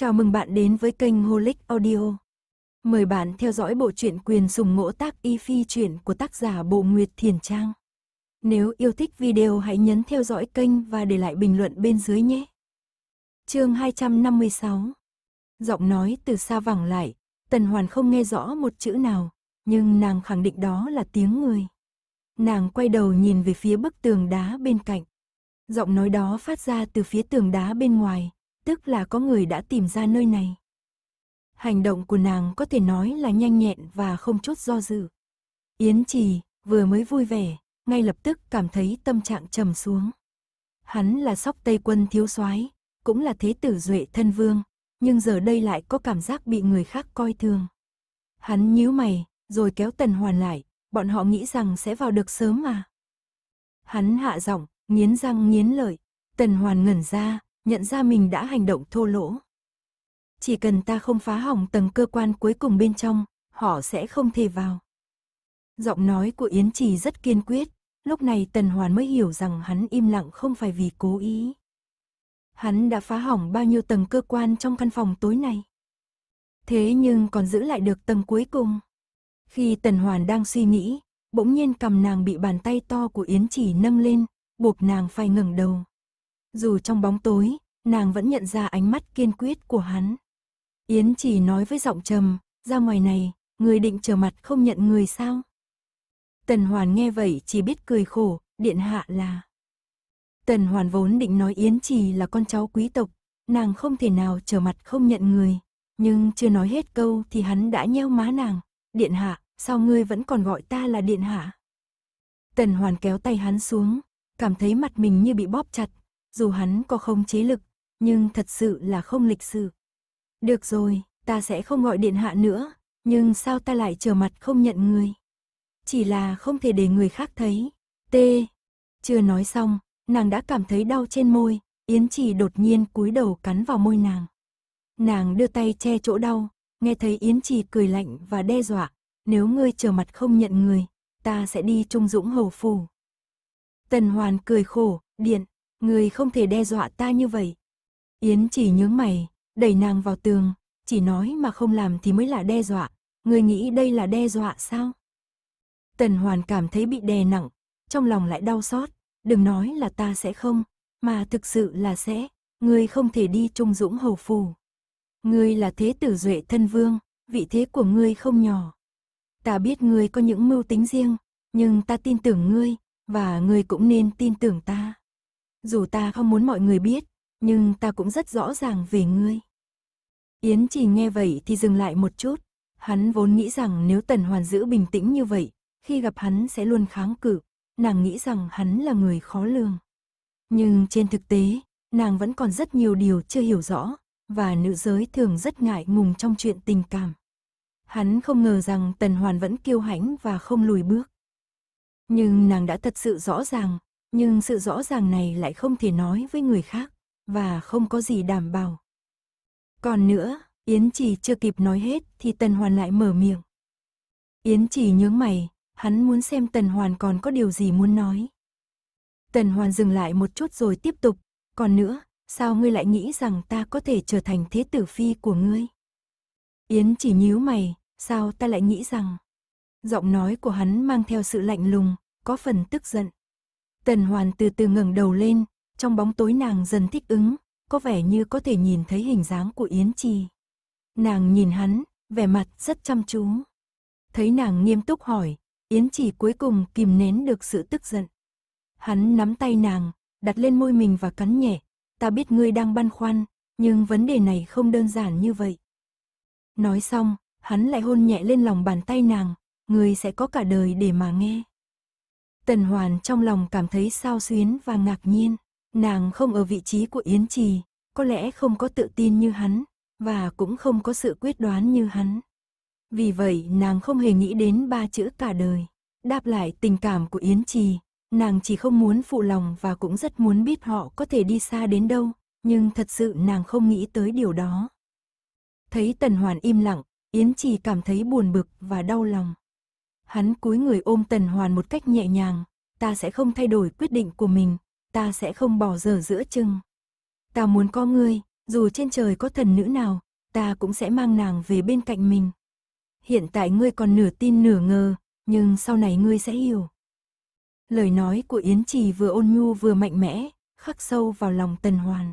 Chào mừng bạn đến với kênh Holic Audio. Mời bạn theo dõi bộ truyện quyền sùng ngỗ tác y phi truyện của tác giả Bộ Nguyệt Thiền Trang. Nếu yêu thích video hãy nhấn theo dõi kênh và để lại bình luận bên dưới nhé. Chương 256. Giọng nói từ xa vẳng lại, Tần Hoàn không nghe rõ một chữ nào, nhưng nàng khẳng định đó là tiếng người. Nàng quay đầu nhìn về phía bức tường đá bên cạnh. Giọng nói đó phát ra từ phía tường đá bên ngoài tức là có người đã tìm ra nơi này. Hành động của nàng có thể nói là nhanh nhẹn và không chút do dự. Yến Trì vừa mới vui vẻ, ngay lập tức cảm thấy tâm trạng trầm xuống. Hắn là sóc Tây quân thiếu soái, cũng là thế tử duệ thân vương, nhưng giờ đây lại có cảm giác bị người khác coi thường. Hắn nhíu mày, rồi kéo Tần Hoàn lại, bọn họ nghĩ rằng sẽ vào được sớm mà. Hắn hạ giọng, nghiến răng nghiến lợi, Tần Hoàn ngẩn ra, nhận ra mình đã hành động thô lỗ. Chỉ cần ta không phá hỏng tầng cơ quan cuối cùng bên trong, họ sẽ không thể vào. Giọng nói của Yến Trì rất kiên quyết, lúc này Tần Hoàn mới hiểu rằng hắn im lặng không phải vì cố ý. Hắn đã phá hỏng bao nhiêu tầng cơ quan trong căn phòng tối này. Thế nhưng còn giữ lại được tầng cuối cùng. Khi Tần Hoàn đang suy nghĩ, bỗng nhiên cầm nàng bị bàn tay to của Yến Chỉ nâng lên, buộc nàng phải ngẩng đầu dù trong bóng tối, nàng vẫn nhận ra ánh mắt kiên quyết của hắn. Yến chỉ nói với giọng trầm, ra ngoài này, người định trở mặt không nhận người sao? Tần Hoàn nghe vậy chỉ biết cười khổ, điện hạ là. Tần Hoàn vốn định nói Yến chỉ là con cháu quý tộc, nàng không thể nào trở mặt không nhận người, nhưng chưa nói hết câu thì hắn đã nheo má nàng, điện hạ, sao ngươi vẫn còn gọi ta là điện hạ? Tần Hoàn kéo tay hắn xuống, cảm thấy mặt mình như bị bóp chặt, dù hắn có không chế lực, nhưng thật sự là không lịch sự. Được rồi, ta sẽ không gọi điện hạ nữa, nhưng sao ta lại trở mặt không nhận người? Chỉ là không thể để người khác thấy. T. Chưa nói xong, nàng đã cảm thấy đau trên môi, Yến trì đột nhiên cúi đầu cắn vào môi nàng. Nàng đưa tay che chỗ đau, nghe thấy Yến trì cười lạnh và đe dọa, nếu ngươi trở mặt không nhận người, ta sẽ đi trung dũng hầu phù Tần Hoàn cười khổ, điện, người không thể đe dọa ta như vậy. Yến chỉ nhướng mày, đẩy nàng vào tường, chỉ nói mà không làm thì mới là đe dọa, người nghĩ đây là đe dọa sao? Tần Hoàn cảm thấy bị đè nặng, trong lòng lại đau xót, đừng nói là ta sẽ không, mà thực sự là sẽ, người không thể đi trung dũng hầu phù. người là thế tử duệ thân vương, vị thế của ngươi không nhỏ. Ta biết ngươi có những mưu tính riêng, nhưng ta tin tưởng ngươi, và ngươi cũng nên tin tưởng ta. Dù ta không muốn mọi người biết, nhưng ta cũng rất rõ ràng về ngươi. Yến chỉ nghe vậy thì dừng lại một chút. Hắn vốn nghĩ rằng nếu Tần Hoàn giữ bình tĩnh như vậy, khi gặp hắn sẽ luôn kháng cự. Nàng nghĩ rằng hắn là người khó lường. Nhưng trên thực tế, nàng vẫn còn rất nhiều điều chưa hiểu rõ, và nữ giới thường rất ngại ngùng trong chuyện tình cảm. Hắn không ngờ rằng Tần Hoàn vẫn kiêu hãnh và không lùi bước. Nhưng nàng đã thật sự rõ ràng, nhưng sự rõ ràng này lại không thể nói với người khác, và không có gì đảm bảo. Còn nữa, Yến Trì chưa kịp nói hết thì Tần Hoàn lại mở miệng. Yến Trì nhướng mày, hắn muốn xem Tần Hoàn còn có điều gì muốn nói. Tần Hoàn dừng lại một chút rồi tiếp tục, còn nữa, sao ngươi lại nghĩ rằng ta có thể trở thành thế tử phi của ngươi? Yến chỉ nhíu mày, sao ta lại nghĩ rằng? Giọng nói của hắn mang theo sự lạnh lùng, có phần tức giận. Tần Hoàn từ từ ngẩng đầu lên, trong bóng tối nàng dần thích ứng, có vẻ như có thể nhìn thấy hình dáng của Yến Trì. Nàng nhìn hắn, vẻ mặt rất chăm chú. Thấy nàng nghiêm túc hỏi, Yến Trì cuối cùng kìm nén được sự tức giận. Hắn nắm tay nàng, đặt lên môi mình và cắn nhẹ, ta biết ngươi đang băn khoăn, nhưng vấn đề này không đơn giản như vậy. Nói xong, hắn lại hôn nhẹ lên lòng bàn tay nàng, ngươi sẽ có cả đời để mà nghe. Tần Hoàn trong lòng cảm thấy sao xuyến và ngạc nhiên. Nàng không ở vị trí của Yến Trì, có lẽ không có tự tin như hắn, và cũng không có sự quyết đoán như hắn. Vì vậy nàng không hề nghĩ đến ba chữ cả đời. Đáp lại tình cảm của Yến Trì, nàng chỉ không muốn phụ lòng và cũng rất muốn biết họ có thể đi xa đến đâu, nhưng thật sự nàng không nghĩ tới điều đó. Thấy Tần Hoàn im lặng, Yến Trì cảm thấy buồn bực và đau lòng. Hắn cúi người ôm Tần Hoàn một cách nhẹ nhàng, ta sẽ không thay đổi quyết định của mình, ta sẽ không bỏ giờ giữa chừng. Ta muốn có ngươi, dù trên trời có thần nữ nào, ta cũng sẽ mang nàng về bên cạnh mình. Hiện tại ngươi còn nửa tin nửa ngờ, nhưng sau này ngươi sẽ hiểu. Lời nói của Yến Trì vừa ôn nhu vừa mạnh mẽ, khắc sâu vào lòng Tần Hoàn.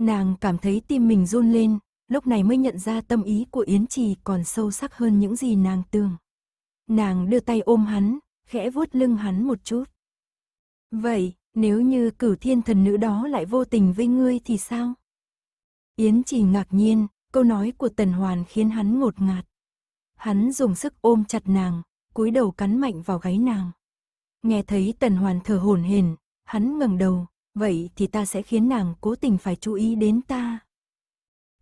Nàng cảm thấy tim mình run lên, lúc này mới nhận ra tâm ý của Yến Trì còn sâu sắc hơn những gì nàng tưởng. Nàng đưa tay ôm hắn, khẽ vuốt lưng hắn một chút. Vậy, nếu như cửu thiên thần nữ đó lại vô tình với ngươi thì sao? Yến chỉ ngạc nhiên, câu nói của Tần Hoàn khiến hắn ngột ngạt. Hắn dùng sức ôm chặt nàng, cúi đầu cắn mạnh vào gáy nàng. Nghe thấy Tần Hoàn thở hổn hển, hắn ngẩng đầu, vậy thì ta sẽ khiến nàng cố tình phải chú ý đến ta.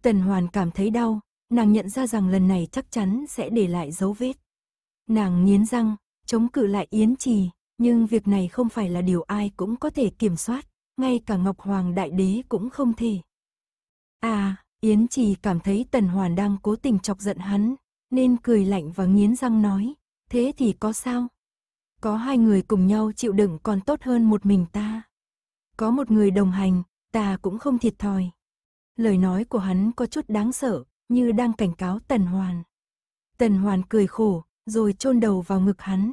Tần Hoàn cảm thấy đau, nàng nhận ra rằng lần này chắc chắn sẽ để lại dấu vết. Nàng nghiến răng, chống cự lại Yến Trì, nhưng việc này không phải là điều ai cũng có thể kiểm soát, ngay cả Ngọc Hoàng Đại Đế cũng không thể. À, Yến Trì cảm thấy Tần Hoàn đang cố tình chọc giận hắn, nên cười lạnh và nghiến răng nói, thế thì có sao? Có hai người cùng nhau chịu đựng còn tốt hơn một mình ta. Có một người đồng hành, ta cũng không thiệt thòi. Lời nói của hắn có chút đáng sợ, như đang cảnh cáo Tần Hoàn. Tần Hoàn cười khổ, rồi chôn đầu vào ngực hắn.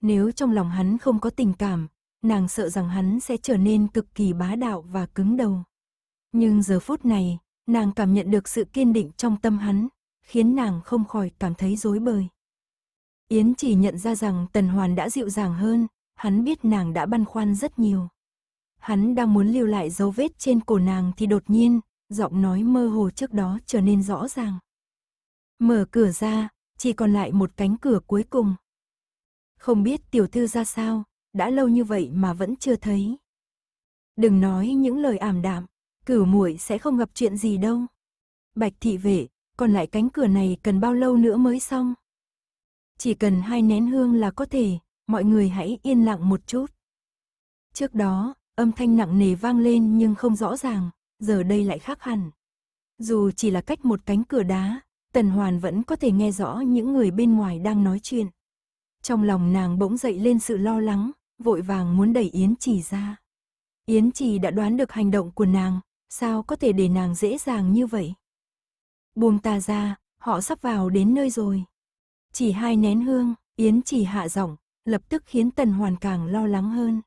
Nếu trong lòng hắn không có tình cảm, nàng sợ rằng hắn sẽ trở nên cực kỳ bá đạo và cứng đầu. Nhưng giờ phút này, nàng cảm nhận được sự kiên định trong tâm hắn, khiến nàng không khỏi cảm thấy rối bời. Yến chỉ nhận ra rằng Tần Hoàn đã dịu dàng hơn, hắn biết nàng đã băn khoăn rất nhiều. Hắn đang muốn lưu lại dấu vết trên cổ nàng thì đột nhiên, giọng nói mơ hồ trước đó trở nên rõ ràng. Mở cửa ra, chỉ còn lại một cánh cửa cuối cùng. Không biết tiểu thư ra sao, đã lâu như vậy mà vẫn chưa thấy. Đừng nói những lời ảm đạm, cửu muội sẽ không gặp chuyện gì đâu. Bạch thị vệ, còn lại cánh cửa này cần bao lâu nữa mới xong? Chỉ cần hai nén hương là có thể, mọi người hãy yên lặng một chút. Trước đó, âm thanh nặng nề vang lên nhưng không rõ ràng, giờ đây lại khác hẳn. Dù chỉ là cách một cánh cửa đá, Tần Hoàn vẫn có thể nghe rõ những người bên ngoài đang nói chuyện. Trong lòng nàng bỗng dậy lên sự lo lắng, vội vàng muốn đẩy Yến Trì ra. Yến Trì đã đoán được hành động của nàng, sao có thể để nàng dễ dàng như vậy? Buông ta ra, họ sắp vào đến nơi rồi. Chỉ hai nén hương, Yến Trì hạ giọng, lập tức khiến Tần Hoàn càng lo lắng hơn.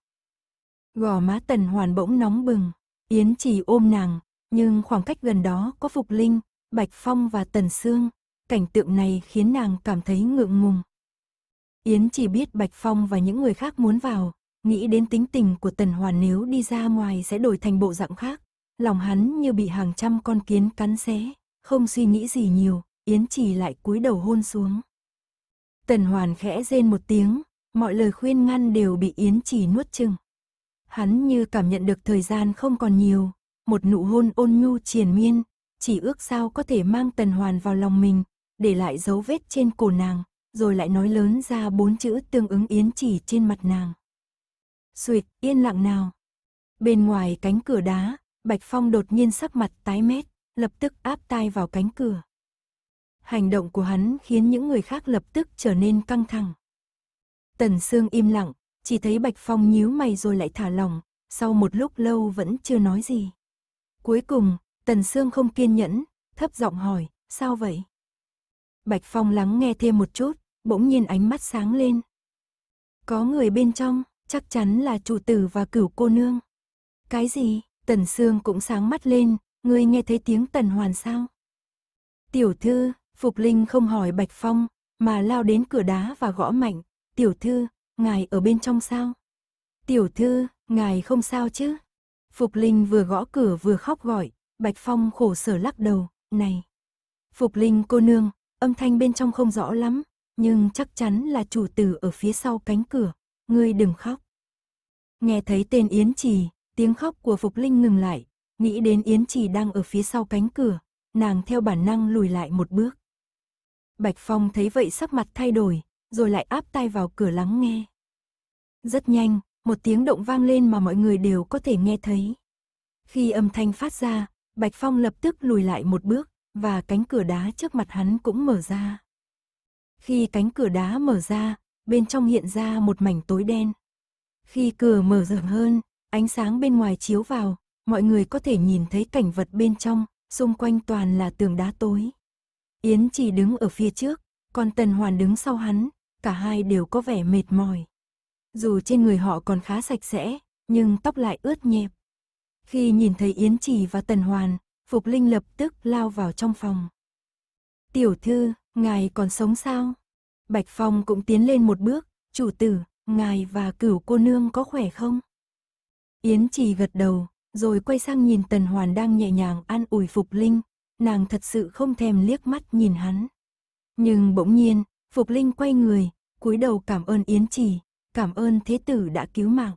Gò má Tần Hoàn bỗng nóng bừng, Yến Trì ôm nàng, nhưng khoảng cách gần đó có Phục Linh, Bạch Phong và Tần Sương, cảnh tượng này khiến nàng cảm thấy ngượng ngùng. Yến chỉ biết Bạch Phong và những người khác muốn vào, nghĩ đến tính tình của Tần Hoàn nếu đi ra ngoài sẽ đổi thành bộ dạng khác. Lòng hắn như bị hàng trăm con kiến cắn xé, không suy nghĩ gì nhiều, Yến chỉ lại cúi đầu hôn xuống. Tần Hoàn khẽ rên một tiếng, mọi lời khuyên ngăn đều bị Yến chỉ nuốt chừng. Hắn như cảm nhận được thời gian không còn nhiều, một nụ hôn ôn nhu triền miên, chỉ ước sao có thể mang Tần Hoàn vào lòng mình, để lại dấu vết trên cổ nàng, rồi lại nói lớn ra bốn chữ tương ứng yến chỉ trên mặt nàng. Xuyệt, yên lặng nào. Bên ngoài cánh cửa đá, Bạch Phong đột nhiên sắc mặt tái mét, lập tức áp tai vào cánh cửa. Hành động của hắn khiến những người khác lập tức trở nên căng thẳng. Tần Sương im lặng, chỉ thấy Bạch Phong nhíu mày rồi lại thả lỏng, sau một lúc lâu vẫn chưa nói gì. Cuối cùng, Tần Sương không kiên nhẫn, thấp giọng hỏi, sao vậy? Bạch Phong lắng nghe thêm một chút, bỗng nhiên ánh mắt sáng lên. Có người bên trong, chắc chắn là chủ tử và cửu cô nương. Cái gì? Tần Sương cũng sáng mắt lên, ngươi nghe thấy tiếng Tần Hoàn sao? Tiểu thư, Phục Linh không hỏi Bạch Phong, mà lao đến cửa đá và gõ mạnh. Tiểu thư, ngài ở bên trong sao? Tiểu thư, ngài không sao chứ? Phục Linh vừa gõ cửa vừa khóc gọi, Bạch Phong khổ sở lắc đầu, này. Phục Linh cô nương, âm thanh bên trong không rõ lắm, nhưng chắc chắn là chủ tử ở phía sau cánh cửa, ngươi đừng khóc. Nghe thấy tên Yến Trì, tiếng khóc của Phục Linh ngừng lại, nghĩ đến Yến Trì đang ở phía sau cánh cửa, nàng theo bản năng lùi lại một bước. Bạch Phong thấy vậy sắc mặt thay đổi, rồi lại áp tai vào cửa lắng nghe. Rất nhanh, một tiếng động vang lên mà mọi người đều có thể nghe thấy. Khi âm thanh phát ra, Bạch Phong lập tức lùi lại một bước, và cánh cửa đá trước mặt hắn cũng mở ra. Khi cánh cửa đá mở ra, bên trong hiện ra một mảnh tối đen. Khi cửa mở rộng hơn, ánh sáng bên ngoài chiếu vào, mọi người có thể nhìn thấy cảnh vật bên trong, xung quanh toàn là tường đá tối. Yến chỉ đứng ở phía trước, còn Tần Hoàn đứng sau hắn, cả hai đều có vẻ mệt mỏi. Dù trên người họ còn khá sạch sẽ, nhưng tóc lại ướt nhẹp. Khi nhìn thấy Yến Chỉ và Tần Hoàn, Phục Linh lập tức lao vào trong phòng. Tiểu thư, ngài còn sống sao? Bạch Phong cũng tiến lên một bước, chủ tử, ngài và cửu cô nương có khỏe không? Yến Chỉ gật đầu, rồi quay sang nhìn Tần Hoàn đang nhẹ nhàng an ủi Phục Linh, nàng thật sự không thèm liếc mắt nhìn hắn. Nhưng bỗng nhiên, Phục Linh quay người, cúi đầu cảm ơn Yến Chỉ, cảm ơn Thế Tử đã cứu mạng.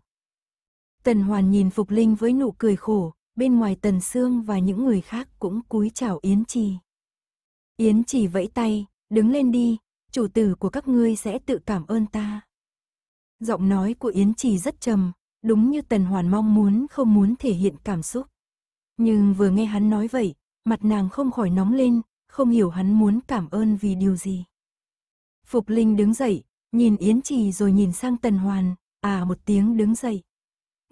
Tần Hoàn nhìn Phục Linh với nụ cười khổ, bên ngoài Tần Sương và những người khác cũng cúi chào Yến Trì. Yến Trì vẫy tay, đứng lên đi, chủ tử của các ngươi sẽ tự cảm ơn ta. Giọng nói của Yến Trì rất trầm, đúng như Tần Hoàn mong muốn không muốn thể hiện cảm xúc. Nhưng vừa nghe hắn nói vậy, mặt nàng không khỏi nóng lên, không hiểu hắn muốn cảm ơn vì điều gì. Phục Linh đứng dậy, nhìn Yến Trì rồi nhìn sang Tần Hoàn, à một tiếng đứng dậy.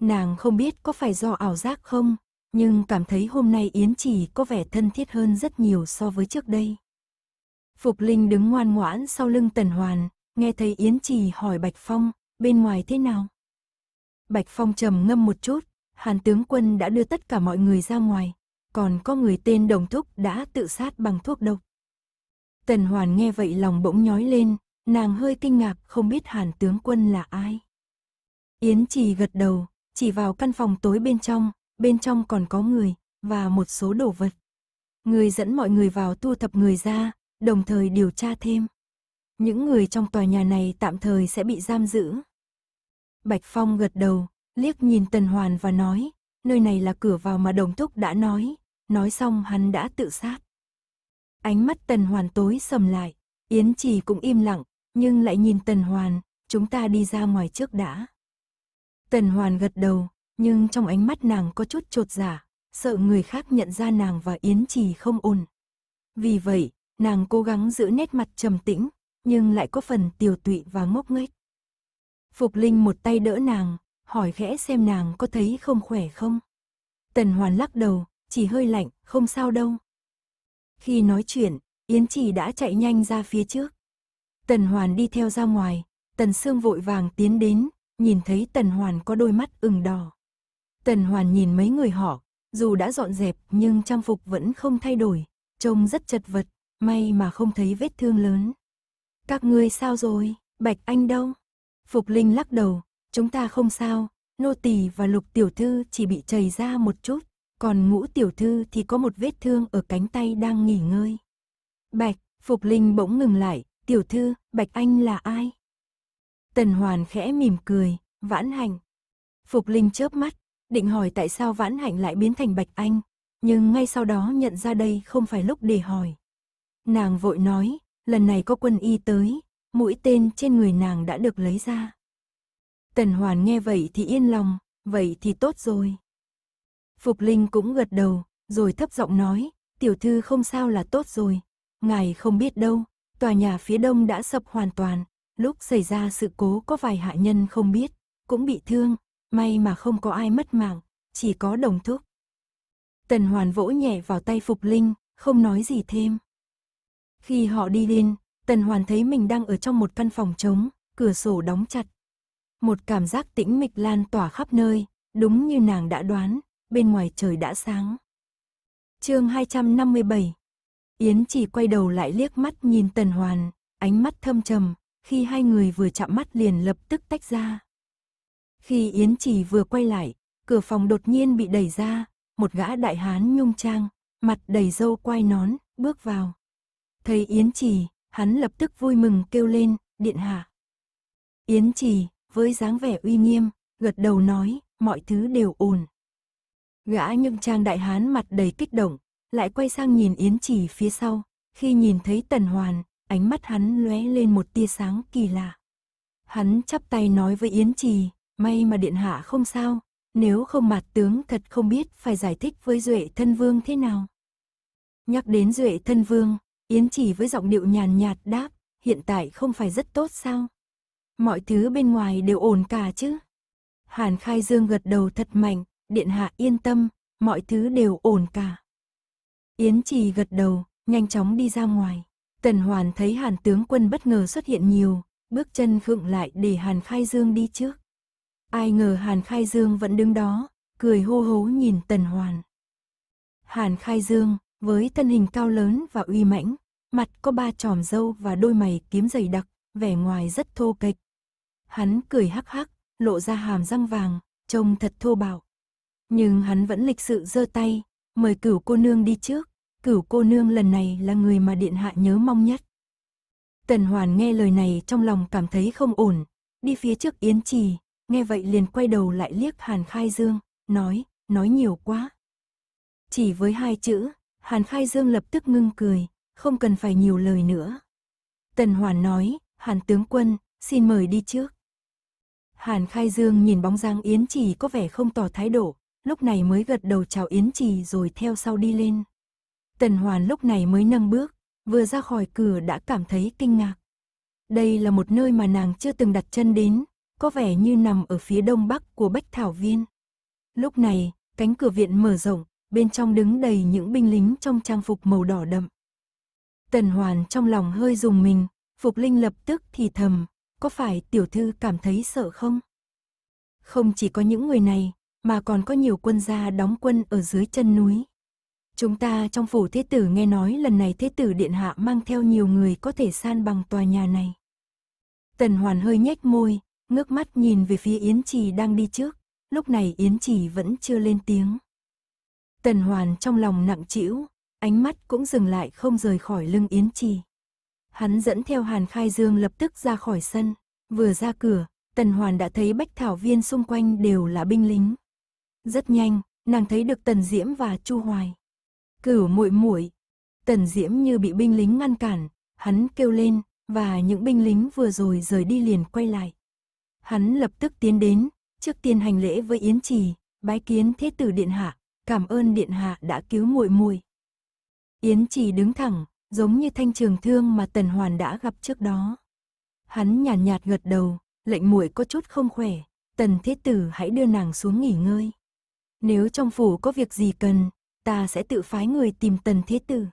Nàng không biết có phải do ảo giác không, nhưng cảm thấy hôm nay Yến Trì có vẻ thân thiết hơn rất nhiều so với trước đây. Phục Linh đứng ngoan ngoãn sau lưng Tần Hoàn, nghe thấy Yến Trì hỏi Bạch Phong, bên ngoài thế nào? Bạch Phong trầm ngâm một chút, Hàn tướng quân đã đưa tất cả mọi người ra ngoài, còn có người tên Đồng Thúc đã tự sát bằng thuốc độc. Tần Hoàn nghe vậy lòng bỗng nhói lên, nàng hơi kinh ngạc không biết Hàn tướng quân là ai. Yến Trì gật đầu, chỉ vào căn phòng tối bên trong, bên trong còn có người, và một số đồ vật. Người dẫn mọi người vào thu thập người ra, đồng thời điều tra thêm. Những người trong tòa nhà này tạm thời sẽ bị giam giữ. Bạch Phong gật đầu, liếc nhìn Tần Hoàn và nói, nơi này là cửa vào mà đồng thúc đã nói, nói xong hắn đã tự sát. Ánh mắt Tần Hoàn tối sầm lại, Yến Trì cũng im lặng, nhưng lại nhìn Tần Hoàn, chúng ta đi ra ngoài trước đã. Tần Hoàn gật đầu, nhưng trong ánh mắt nàng có chút trột giả, dạ, sợ người khác nhận ra nàng và Yến Trì không ổn. Vì vậy, nàng cố gắng giữ nét mặt trầm tĩnh, nhưng lại có phần tiều tụy và ngốc nghếch. Phục Linh một tay đỡ nàng, hỏi khẽ xem nàng có thấy không khỏe không. Tần Hoàn lắc đầu, chỉ hơi lạnh, không sao đâu. Khi nói chuyện, Yến Trì đã chạy nhanh ra phía trước. Tần Hoàn đi theo ra ngoài, Tần Sương vội vàng tiến đến, nhìn thấy Tần Hoàn có đôi mắt ửng đỏ. Tần Hoàn nhìn mấy người họ, dù đã dọn dẹp nhưng trang phục vẫn không thay đổi, trông rất chật vật, may mà không thấy vết thương lớn. Các ngươi sao rồi, Bạch Anh đâu? Phục Linh lắc đầu, chúng ta không sao, nô tỳ và lục tiểu thư chỉ bị chảy ra một chút, còn ngũ tiểu thư thì có một vết thương ở cánh tay đang nghỉ ngơi. Bạch, Phục Linh bỗng ngừng lại, tiểu thư, Bạch Anh là ai? Tần Hoàn khẽ mỉm cười, vãn Hạnh, Phục Linh chớp mắt, định hỏi tại sao vãn hạnh lại biến thành Bạch Anh, nhưng ngay sau đó nhận ra đây không phải lúc để hỏi. Nàng vội nói, lần này có quân y tới, mũi tên trên người nàng đã được lấy ra. Tần Hoàn nghe vậy thì yên lòng, vậy thì tốt rồi. Phục Linh cũng gật đầu, rồi thấp giọng nói, tiểu thư không sao là tốt rồi. Ngài không biết đâu, tòa nhà phía đông đã sập hoàn toàn, Lúc xảy ra sự cố có vài hạ nhân không biết, cũng bị thương, may mà không có ai mất mạng, chỉ có đồng thúc. Tần Hoàn vỗ nhẹ vào tay Phục Linh, không nói gì thêm. Khi họ đi lên, Tần Hoàn thấy mình đang ở trong một căn phòng trống, cửa sổ đóng chặt. Một cảm giác tĩnh mịch lan tỏa khắp nơi, đúng như nàng đã đoán, bên ngoài trời đã sáng. chương 257 Yến chỉ quay đầu lại liếc mắt nhìn Tần Hoàn, ánh mắt thâm trầm, khi hai người vừa chạm mắt liền lập tức tách ra. Khi Yến Trì vừa quay lại, cửa phòng đột nhiên bị đẩy ra, một gã đại hán nhung trang, mặt đầy râu quai nón, bước vào. Thấy Yến Trì, hắn lập tức vui mừng kêu lên, điện hạ. Yến Trì, với dáng vẻ uy nghiêm, gật đầu nói, mọi thứ đều ổn. Gã nhung trang đại hán mặt đầy kích động, lại quay sang nhìn Yến Trì phía sau, khi nhìn thấy Tần Hoàn, ánh mắt hắn lóe lên một tia sáng kỳ lạ. Hắn chắp tay nói với Yến Trì, may mà điện hạ không sao, nếu không mặt tướng thật không biết phải giải thích với Duệ Thân Vương thế nào. Nhắc đến Duệ Thân Vương, Yến Trì với giọng điệu nhàn nhạt đáp, hiện tại không phải rất tốt sao? Mọi thứ bên ngoài đều ổn cả chứ? Hàn Khai Dương gật đầu thật mạnh, điện hạ yên tâm, mọi thứ đều ổn cả. Yến Trì gật đầu, nhanh chóng đi ra ngoài. Tần Hoàn thấy Hàn tướng quân bất ngờ xuất hiện nhiều, bước chân khựng lại để Hàn Khai Dương đi trước. Ai ngờ Hàn Khai Dương vẫn đứng đó, cười hô hố nhìn Tần Hoàn. Hàn Khai Dương, với thân hình cao lớn và uy mãnh, mặt có ba tròm râu và đôi mày kiếm dày đặc, vẻ ngoài rất thô kịch. Hắn cười hắc hắc, lộ ra hàm răng vàng, trông thật thô bạo. Nhưng hắn vẫn lịch sự giơ tay, mời cửu cô nương đi trước, Cửu cô nương lần này là người mà điện hạ nhớ mong nhất. Tần Hoàn nghe lời này trong lòng cảm thấy không ổn, đi phía trước Yến Trì, nghe vậy liền quay đầu lại liếc Hàn Khai Dương, nói, nói nhiều quá. Chỉ với hai chữ, Hàn Khai Dương lập tức ngưng cười, không cần phải nhiều lời nữa. Tần Hoàn nói, Hàn tướng quân, xin mời đi trước. Hàn Khai Dương nhìn bóng dáng Yến Trì có vẻ không tỏ thái độ, lúc này mới gật đầu chào Yến Trì rồi theo sau đi lên. Tần Hoàn lúc này mới nâng bước, vừa ra khỏi cửa đã cảm thấy kinh ngạc. Đây là một nơi mà nàng chưa từng đặt chân đến, có vẻ như nằm ở phía đông bắc của Bách Thảo Viên. Lúc này, cánh cửa viện mở rộng, bên trong đứng đầy những binh lính trong trang phục màu đỏ đậm. Tần Hoàn trong lòng hơi dùng mình, Phục Linh lập tức thì thầm, có phải tiểu thư cảm thấy sợ không? Không chỉ có những người này, mà còn có nhiều quân gia đóng quân ở dưới chân núi, Chúng ta trong phủ thế tử nghe nói lần này thế tử điện hạ mang theo nhiều người có thể san bằng tòa nhà này. Tần Hoàn hơi nhếch môi, ngước mắt nhìn về phía Yến Trì đang đi trước, lúc này Yến Trì vẫn chưa lên tiếng. Tần Hoàn trong lòng nặng trĩu, ánh mắt cũng dừng lại không rời khỏi lưng Yến Trì. Hắn dẫn theo Hàn Khai Dương lập tức ra khỏi sân, vừa ra cửa, Tần Hoàn đã thấy bách thảo viên xung quanh đều là binh lính. Rất nhanh, nàng thấy được Tần Diễm và Chu Hoài cửu muội muội tần diễm như bị binh lính ngăn cản hắn kêu lên và những binh lính vừa rồi rời đi liền quay lại hắn lập tức tiến đến trước tiên hành lễ với yến trì bái kiến thế tử điện hạ cảm ơn điện hạ đã cứu muội muội yến trì đứng thẳng giống như thanh trường thương mà tần hoàn đã gặp trước đó hắn nhàn nhạt, nhạt gật đầu lệnh muội có chút không khỏe tần thế tử hãy đưa nàng xuống nghỉ ngơi nếu trong phủ có việc gì cần ta sẽ tự phái người tìm tần thế tử.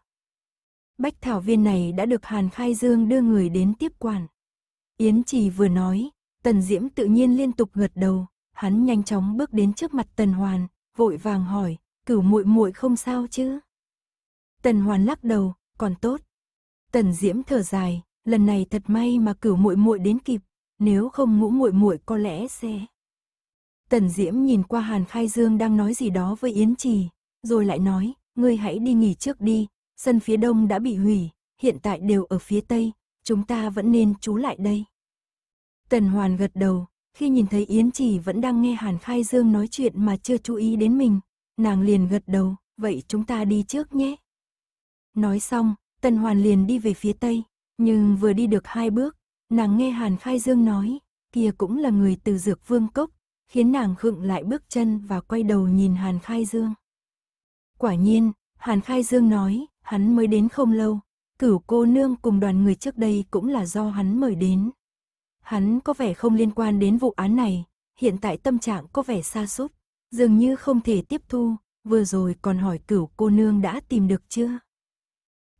Bách thảo viên này đã được Hàn Khai Dương đưa người đến tiếp quản. Yến Trì vừa nói, Tần Diễm tự nhiên liên tục gật đầu, hắn nhanh chóng bước đến trước mặt Tần Hoàn, vội vàng hỏi, cửu muội muội không sao chứ? Tần Hoàn lắc đầu, còn tốt. Tần Diễm thở dài, lần này thật may mà cửu muội muội đến kịp, nếu không ngũ muội muội có lẽ sẽ. Tần Diễm nhìn qua Hàn Khai Dương đang nói gì đó với Yến Trì, rồi lại nói, ngươi hãy đi nghỉ trước đi, sân phía đông đã bị hủy, hiện tại đều ở phía tây, chúng ta vẫn nên trú lại đây. Tần Hoàn gật đầu, khi nhìn thấy Yến Chỉ vẫn đang nghe Hàn Khai Dương nói chuyện mà chưa chú ý đến mình, nàng liền gật đầu, vậy chúng ta đi trước nhé. Nói xong, Tần Hoàn liền đi về phía tây, nhưng vừa đi được hai bước, nàng nghe Hàn Khai Dương nói, kia cũng là người từ dược vương cốc, khiến nàng khựng lại bước chân và quay đầu nhìn Hàn Khai Dương. Quả nhiên, Hàn Khai Dương nói, hắn mới đến không lâu, cửu cô nương cùng đoàn người trước đây cũng là do hắn mời đến. Hắn có vẻ không liên quan đến vụ án này, hiện tại tâm trạng có vẻ xa sút dường như không thể tiếp thu, vừa rồi còn hỏi cửu cô nương đã tìm được chưa.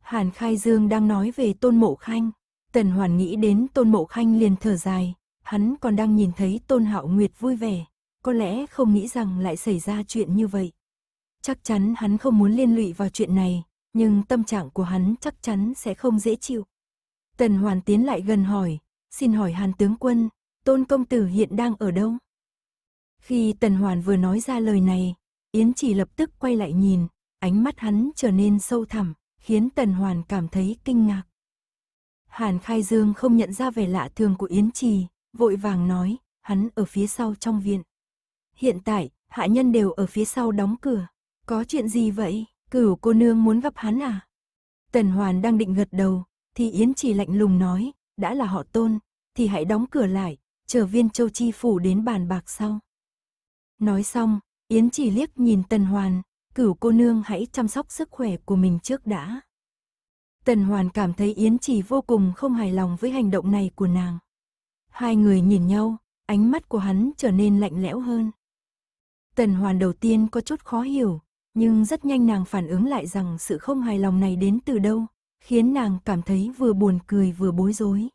Hàn Khai Dương đang nói về Tôn Mộ Khanh, Tần Hoàn nghĩ đến Tôn Mộ Khanh liền thở dài, hắn còn đang nhìn thấy Tôn Hạo Nguyệt vui vẻ, có lẽ không nghĩ rằng lại xảy ra chuyện như vậy. Chắc chắn hắn không muốn liên lụy vào chuyện này, nhưng tâm trạng của hắn chắc chắn sẽ không dễ chịu. Tần Hoàn tiến lại gần hỏi, xin hỏi Hàn tướng quân, tôn công tử hiện đang ở đâu? Khi Tần Hoàn vừa nói ra lời này, Yến chỉ lập tức quay lại nhìn, ánh mắt hắn trở nên sâu thẳm, khiến Tần Hoàn cảm thấy kinh ngạc. Hàn Khai Dương không nhận ra vẻ lạ thường của Yến Trì, vội vàng nói, hắn ở phía sau trong viện. Hiện tại, hạ nhân đều ở phía sau đóng cửa. Có chuyện gì vậy, cửu cô nương muốn gặp hắn à? Tần Hoàn đang định gật đầu, thì Yến chỉ lạnh lùng nói, đã là họ tôn, thì hãy đóng cửa lại, chờ viên châu chi phủ đến bàn bạc sau. Nói xong, Yến chỉ liếc nhìn Tần Hoàn, cửu cô nương hãy chăm sóc sức khỏe của mình trước đã. Tần Hoàn cảm thấy Yến chỉ vô cùng không hài lòng với hành động này của nàng. Hai người nhìn nhau, ánh mắt của hắn trở nên lạnh lẽo hơn. Tần Hoàn đầu tiên có chút khó hiểu, nhưng rất nhanh nàng phản ứng lại rằng sự không hài lòng này đến từ đâu, khiến nàng cảm thấy vừa buồn cười vừa bối rối.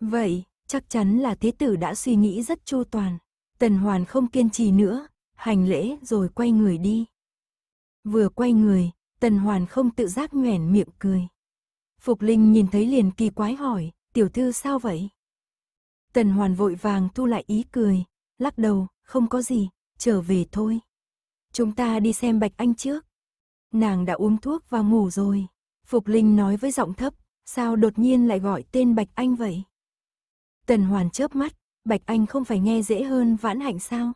Vậy, chắc chắn là thế tử đã suy nghĩ rất chu toàn. Tần Hoàn không kiên trì nữa, hành lễ rồi quay người đi. Vừa quay người, Tần Hoàn không tự giác nhoẻn miệng cười. Phục Linh nhìn thấy liền kỳ quái hỏi, tiểu thư sao vậy? Tần Hoàn vội vàng thu lại ý cười, lắc đầu, không có gì, trở về thôi. Chúng ta đi xem Bạch Anh trước. Nàng đã uống thuốc và ngủ rồi. Phục Linh nói với giọng thấp, sao đột nhiên lại gọi tên Bạch Anh vậy? Tần Hoàn chớp mắt, Bạch Anh không phải nghe dễ hơn vãn hạnh sao?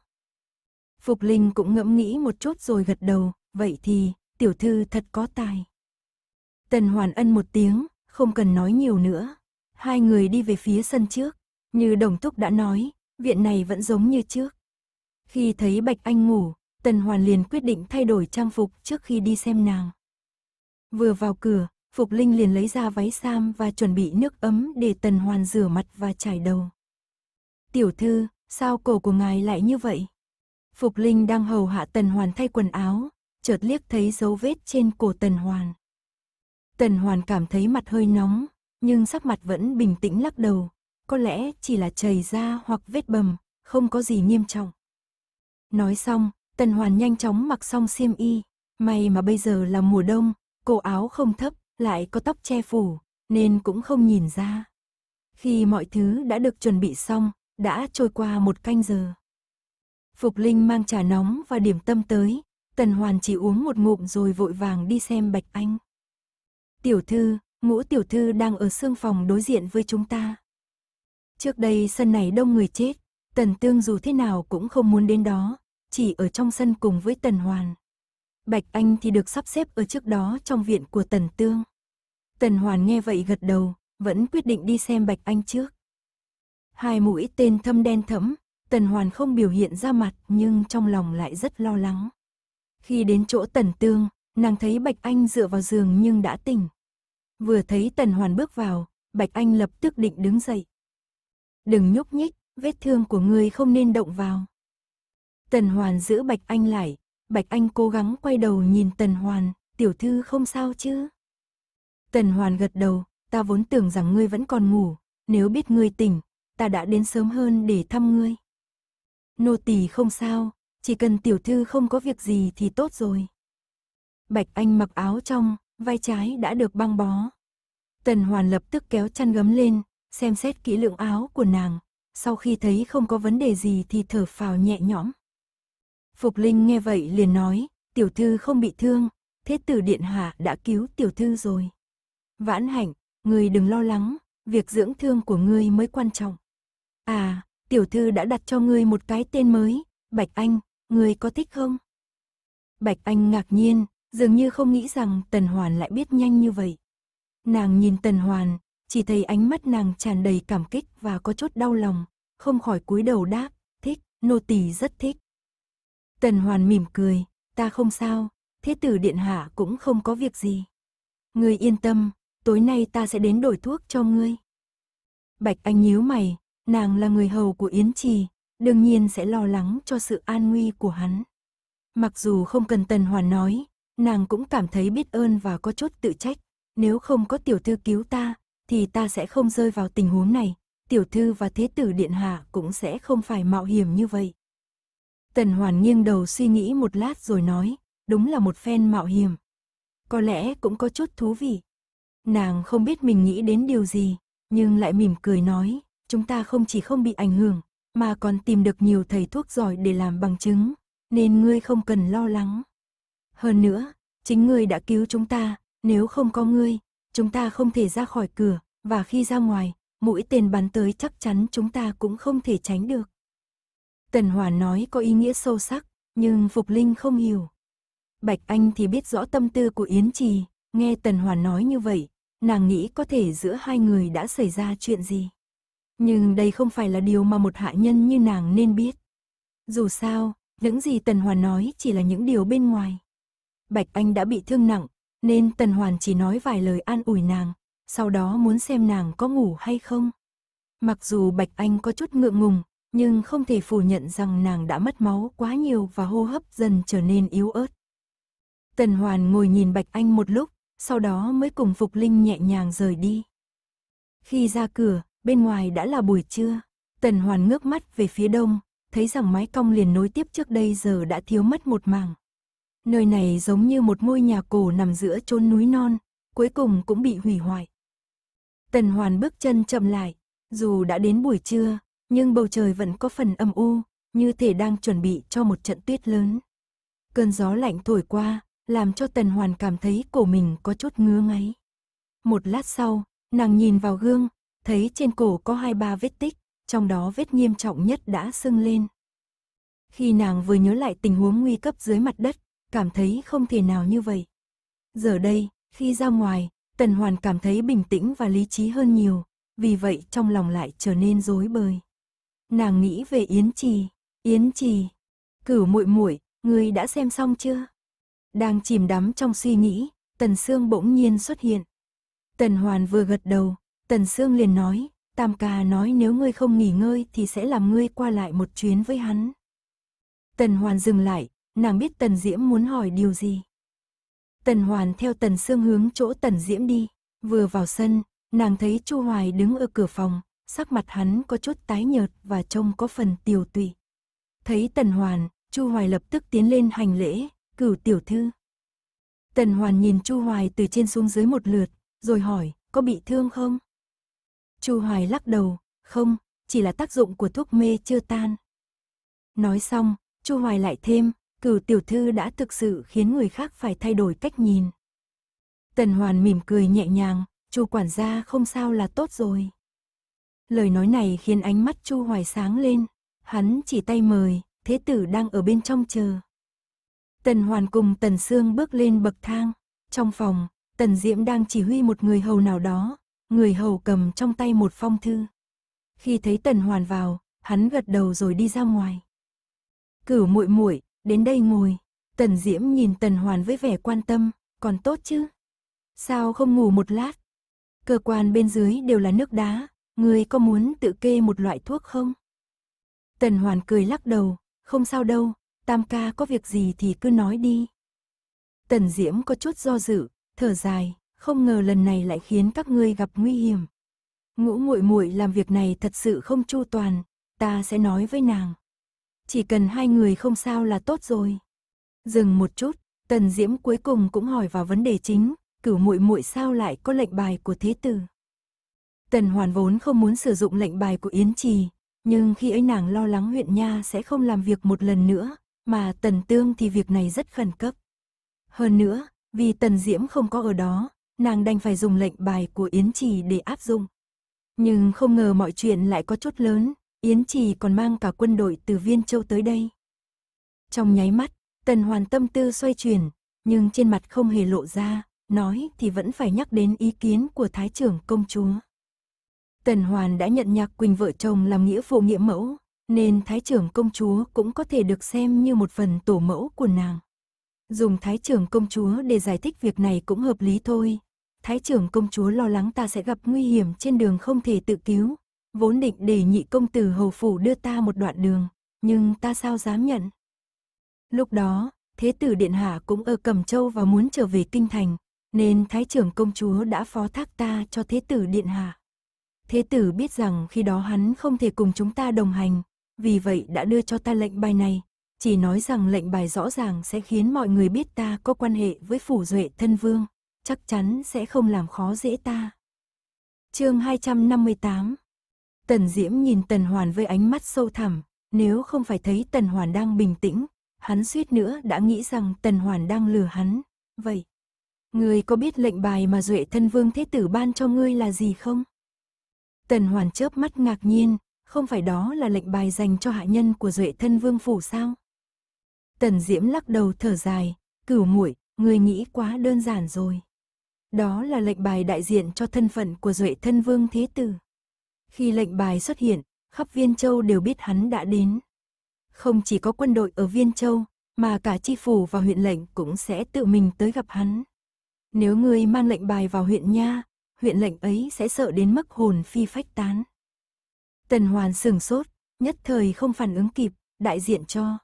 Phục Linh cũng ngẫm nghĩ một chút rồi gật đầu, vậy thì, tiểu thư thật có tài. Tần Hoàn ân một tiếng, không cần nói nhiều nữa. Hai người đi về phía sân trước, như Đồng thúc đã nói, viện này vẫn giống như trước. Khi thấy Bạch Anh ngủ, Tần Hoàn liền quyết định thay đổi trang phục trước khi đi xem nàng. Vừa vào cửa, Phục Linh liền lấy ra váy sam và chuẩn bị nước ấm để Tần Hoàn rửa mặt và chải đầu. Tiểu thư, sao cổ của ngài lại như vậy? Phục Linh đang hầu hạ Tần Hoàn thay quần áo, chợt liếc thấy dấu vết trên cổ Tần Hoàn. Tần Hoàn cảm thấy mặt hơi nóng, nhưng sắc mặt vẫn bình tĩnh lắc đầu, có lẽ chỉ là chảy ra hoặc vết bầm, không có gì nghiêm trọng. Nói xong, Tần Hoàn nhanh chóng mặc xong xiêm y, may mà bây giờ là mùa đông, cổ áo không thấp, lại có tóc che phủ, nên cũng không nhìn ra. Khi mọi thứ đã được chuẩn bị xong, đã trôi qua một canh giờ. Phục Linh mang trà nóng và điểm tâm tới, Tần Hoàn chỉ uống một ngụm rồi vội vàng đi xem Bạch Anh. Tiểu thư, ngũ tiểu thư đang ở xương phòng đối diện với chúng ta. Trước đây sân này đông người chết, Tần Tương dù thế nào cũng không muốn đến đó, chỉ ở trong sân cùng với Tần Hoàn. Bạch Anh thì được sắp xếp ở trước đó trong viện của Tần Tương. Tần Hoàn nghe vậy gật đầu, vẫn quyết định đi xem Bạch Anh trước. Hai mũi tên thâm đen thẫm, Tần Hoàn không biểu hiện ra mặt nhưng trong lòng lại rất lo lắng. Khi đến chỗ Tần Tương, nàng thấy Bạch Anh dựa vào giường nhưng đã tỉnh. Vừa thấy Tần Hoàn bước vào, Bạch Anh lập tức định đứng dậy. Đừng nhúc nhích, vết thương của ngươi không nên động vào. Tần Hoàn giữ Bạch Anh lại, Bạch Anh cố gắng quay đầu nhìn Tần Hoàn, tiểu thư không sao chứ? Tần Hoàn gật đầu, ta vốn tưởng rằng ngươi vẫn còn ngủ, nếu biết ngươi tỉnh, ta đã đến sớm hơn để thăm ngươi. Nô tỳ không sao, chỉ cần tiểu thư không có việc gì thì tốt rồi. Bạch Anh mặc áo trong, vai trái đã được băng bó. Tần Hoàn lập tức kéo chăn gấm lên, xem xét kỹ lượng áo của nàng, sau khi thấy không có vấn đề gì thì thở phào nhẹ nhõm. Phục Linh nghe vậy liền nói, tiểu thư không bị thương, thế tử điện hạ đã cứu tiểu thư rồi. Vãn hạnh, người đừng lo lắng, việc dưỡng thương của ngươi mới quan trọng. À, tiểu thư đã đặt cho ngươi một cái tên mới, Bạch Anh, ngươi có thích không? Bạch Anh ngạc nhiên, dường như không nghĩ rằng Tần Hoàn lại biết nhanh như vậy. Nàng nhìn Tần Hoàn, chỉ thấy ánh mắt nàng tràn đầy cảm kích và có chút đau lòng, không khỏi cúi đầu đáp, thích, nô tỳ rất thích. Tần Hoàn mỉm cười, ta không sao, thế tử điện hạ cũng không có việc gì. người yên tâm, tối nay ta sẽ đến đổi thuốc cho ngươi. Bạch Anh nhíu mày, nàng là người hầu của Yến Trì, đương nhiên sẽ lo lắng cho sự an nguy của hắn. Mặc dù không cần Tần Hoàn nói, nàng cũng cảm thấy biết ơn và có chút tự trách, nếu không có tiểu thư cứu ta, thì ta sẽ không rơi vào tình huống này, tiểu thư và thế tử điện hạ cũng sẽ không phải mạo hiểm như vậy. Tần Hoàn nghiêng đầu suy nghĩ một lát rồi nói, đúng là một phen mạo hiểm. Có lẽ cũng có chút thú vị. Nàng không biết mình nghĩ đến điều gì, nhưng lại mỉm cười nói, chúng ta không chỉ không bị ảnh hưởng, mà còn tìm được nhiều thầy thuốc giỏi để làm bằng chứng, nên ngươi không cần lo lắng. Hơn nữa, chính ngươi đã cứu chúng ta, nếu không có ngươi, chúng ta không thể ra khỏi cửa, và khi ra ngoài, mũi tên bắn tới chắc chắn chúng ta cũng không thể tránh được. Tần Hòa nói có ý nghĩa sâu sắc, nhưng Phục Linh không hiểu. Bạch Anh thì biết rõ tâm tư của Yến Trì, nghe Tần Hòa nói như vậy, nàng nghĩ có thể giữa hai người đã xảy ra chuyện gì. Nhưng đây không phải là điều mà một hạ nhân như nàng nên biết. Dù sao, những gì Tần Hoàn nói chỉ là những điều bên ngoài. Bạch Anh đã bị thương nặng, nên Tần Hoàn chỉ nói vài lời an ủi nàng, sau đó muốn xem nàng có ngủ hay không. Mặc dù Bạch Anh có chút ngượng ngùng, nhưng không thể phủ nhận rằng nàng đã mất máu quá nhiều và hô hấp dần trở nên yếu ớt. Tần Hoàn ngồi nhìn Bạch Anh một lúc, sau đó mới cùng Phục Linh nhẹ nhàng rời đi. Khi ra cửa, bên ngoài đã là buổi trưa, Tần Hoàn ngước mắt về phía đông, thấy rằng mái cong liền nối tiếp trước đây giờ đã thiếu mất một mảng. Nơi này giống như một ngôi nhà cổ nằm giữa chốn núi non, cuối cùng cũng bị hủy hoại. Tần Hoàn bước chân chậm lại, dù đã đến buổi trưa, nhưng bầu trời vẫn có phần âm u, như thể đang chuẩn bị cho một trận tuyết lớn. Cơn gió lạnh thổi qua, làm cho Tần Hoàn cảm thấy cổ mình có chút ngứa ngáy. Một lát sau, nàng nhìn vào gương, thấy trên cổ có hai ba vết tích, trong đó vết nghiêm trọng nhất đã sưng lên. Khi nàng vừa nhớ lại tình huống nguy cấp dưới mặt đất, cảm thấy không thể nào như vậy. Giờ đây, khi ra ngoài, Tần Hoàn cảm thấy bình tĩnh và lý trí hơn nhiều, vì vậy trong lòng lại trở nên rối bời nàng nghĩ về Yến Trì. Yến Trì, cửu muội muội, người đã xem xong chưa? Đang chìm đắm trong suy nghĩ, Tần Sương bỗng nhiên xuất hiện. Tần Hoàn vừa gật đầu, Tần Sương liền nói, Tam ca nói nếu ngươi không nghỉ ngơi thì sẽ làm ngươi qua lại một chuyến với hắn. Tần Hoàn dừng lại, nàng biết Tần Diễm muốn hỏi điều gì. Tần Hoàn theo Tần Sương hướng chỗ Tần Diễm đi, vừa vào sân, nàng thấy Chu Hoài đứng ở cửa phòng, sắc mặt hắn có chút tái nhợt và trông có phần tiều tụy. Thấy Tần Hoàn, Chu Hoài lập tức tiến lên hành lễ, cửu tiểu thư. Tần Hoàn nhìn Chu Hoài từ trên xuống dưới một lượt, rồi hỏi, có bị thương không? Chu Hoài lắc đầu, không, chỉ là tác dụng của thuốc mê chưa tan. Nói xong, Chu Hoài lại thêm, cửu tiểu thư đã thực sự khiến người khác phải thay đổi cách nhìn. Tần Hoàn mỉm cười nhẹ nhàng, Chu quản gia không sao là tốt rồi. Lời nói này khiến ánh mắt Chu Hoài sáng lên. Hắn chỉ tay mời, thế tử đang ở bên trong chờ. Tần Hoàn cùng Tần Sương bước lên bậc thang. Trong phòng, Tần Diễm đang chỉ huy một người hầu nào đó. Người hầu cầm trong tay một phong thư. Khi thấy Tần Hoàn vào, hắn gật đầu rồi đi ra ngoài. Cửu muội muội đến đây ngồi. Tần Diễm nhìn Tần Hoàn với vẻ quan tâm, còn tốt chứ? Sao không ngủ một lát? Cơ quan bên dưới đều là nước đá, người có muốn tự kê một loại thuốc không? Tần Hoàn cười lắc đầu, không sao đâu, Tam ca có việc gì thì cứ nói đi. Tần Diễm có chút do dự, thở dài, không ngờ lần này lại khiến các ngươi gặp nguy hiểm. Ngũ muội muội làm việc này thật sự không chu toàn, ta sẽ nói với nàng. Chỉ cần hai người không sao là tốt rồi. Dừng một chút, Tần Diễm cuối cùng cũng hỏi vào vấn đề chính, cửu muội muội sao lại có lệnh bài của thế tử? Tần Hoàn vốn không muốn sử dụng lệnh bài của Yến Trì, nhưng khi ấy nàng lo lắng huyện Nha sẽ không làm việc một lần nữa, mà Tần Tương thì việc này rất khẩn cấp. Hơn nữa, vì Tần Diễm không có ở đó, nàng đành phải dùng lệnh bài của Yến Trì để áp dụng. Nhưng không ngờ mọi chuyện lại có chút lớn, Yến Trì còn mang cả quân đội từ Viên Châu tới đây. Trong nháy mắt, Tần Hoàn tâm tư xoay chuyển, nhưng trên mặt không hề lộ ra, nói thì vẫn phải nhắc đến ý kiến của Thái trưởng công chúa. Tần Hoàn đã nhận Nhạc Quỳnh vợ chồng làm nghĩa vụ nghĩa mẫu, nên Thái trưởng công chúa cũng có thể được xem như một phần tổ mẫu của nàng. Dùng Thái trưởng công chúa để giải thích việc này cũng hợp lý thôi. Thái trưởng công chúa lo lắng ta sẽ gặp nguy hiểm trên đường không thể tự cứu, vốn định để nhị công tử hầu phủ đưa ta một đoạn đường, nhưng ta sao dám nhận. Lúc đó, Thế tử Điện Hạ cũng ở Cẩm Châu và muốn trở về Kinh Thành, nên Thái trưởng công chúa đã phó thác ta cho Thế tử Điện Hạ. Thế tử biết rằng khi đó hắn không thể cùng chúng ta đồng hành, vì vậy đã đưa cho ta lệnh bài này, chỉ nói rằng lệnh bài rõ ràng sẽ khiến mọi người biết ta có quan hệ với phủ duệ thân vương, chắc chắn sẽ không làm khó dễ ta. chương 258 Tần Diễm nhìn Tần Hoàn với ánh mắt sâu thẳm, nếu không phải thấy Tần Hoàn đang bình tĩnh, hắn suýt nữa đã nghĩ rằng Tần Hoàn đang lừa hắn, vậy. người có biết lệnh bài mà Duệ Thân Vương Thế Tử ban cho ngươi là gì không? Tần Hoàn chớp mắt ngạc nhiên, không phải đó là lệnh bài dành cho hạ nhân của Duệ Thân Vương phủ sao? Tần Diễm lắc đầu thở dài, cửu muội, người nghĩ quá đơn giản rồi. Đó là lệnh bài đại diện cho thân phận của Duệ Thân Vương Thế Tử. Khi lệnh bài xuất hiện, khắp Viên Châu đều biết hắn đã đến. Không chỉ có quân đội ở Viên Châu, mà cả chi phủ và huyện lệnh cũng sẽ tự mình tới gặp hắn. Nếu người mang lệnh bài vào huyện nha, huyện lệnh ấy sẽ sợ đến mức hồn phi phách tán. Tần Hoàn sừng sốt, nhất thời không phản ứng kịp, đại diện cho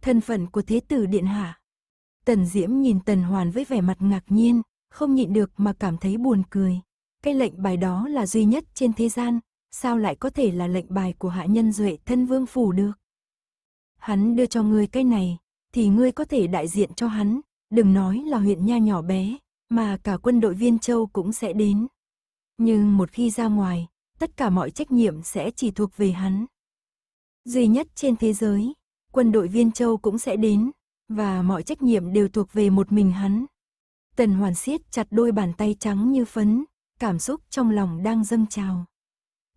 thân phận của thế tử điện hạ. Tần Diễm nhìn Tần Hoàn với vẻ mặt ngạc nhiên, không nhịn được mà cảm thấy buồn cười. Cái lệnh bài đó là duy nhất trên thế gian, sao lại có thể là lệnh bài của hạ nhân duệ thân vương phủ được? Hắn đưa cho ngươi cái này, thì ngươi có thể đại diện cho hắn, đừng nói là huyện nha nhỏ bé, mà cả quân đội Viên Châu cũng sẽ đến. Nhưng một khi ra ngoài, tất cả mọi trách nhiệm sẽ chỉ thuộc về hắn. Duy nhất trên thế giới, quân đội Viên Châu cũng sẽ đến, và mọi trách nhiệm đều thuộc về một mình hắn. Tần Hoàn siết chặt đôi bàn tay trắng như phấn, cảm xúc trong lòng đang dâng trào.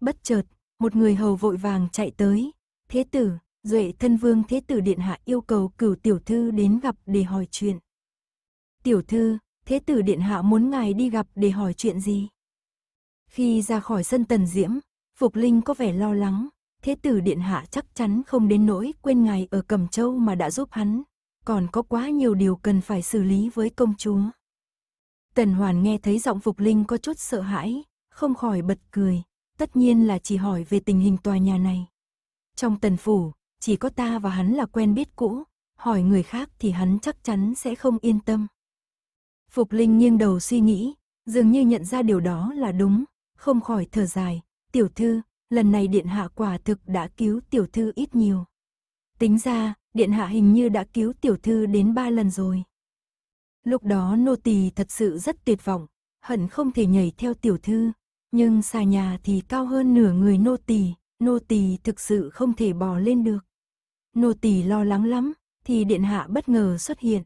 Bất chợt, một người hầu vội vàng chạy tới, "Thế tử, Duệ thân vương thế tử điện hạ yêu cầu cửu tiểu thư đến gặp để hỏi chuyện." "Tiểu thư, thế tử điện hạ muốn ngài đi gặp để hỏi chuyện gì? Khi ra khỏi sân tần diễm, Phục Linh có vẻ lo lắng, thế tử điện hạ chắc chắn không đến nỗi quên ngài ở Cẩm Châu mà đã giúp hắn, còn có quá nhiều điều cần phải xử lý với công chúa. Tần Hoàn nghe thấy giọng Phục Linh có chút sợ hãi, không khỏi bật cười, tất nhiên là chỉ hỏi về tình hình tòa nhà này. Trong tần phủ, chỉ có ta và hắn là quen biết cũ, hỏi người khác thì hắn chắc chắn sẽ không yên tâm. Phục Linh nghiêng đầu suy nghĩ, dường như nhận ra điều đó là đúng, không khỏi thở dài, tiểu thư, lần này điện hạ quả thực đã cứu tiểu thư ít nhiều. Tính ra, điện hạ hình như đã cứu tiểu thư đến ba lần rồi. Lúc đó nô tỳ thật sự rất tuyệt vọng, hận không thể nhảy theo tiểu thư, nhưng xà nhà thì cao hơn nửa người nô tỳ, nô tỳ thực sự không thể bò lên được. Nô tỳ lo lắng lắm, thì điện hạ bất ngờ xuất hiện.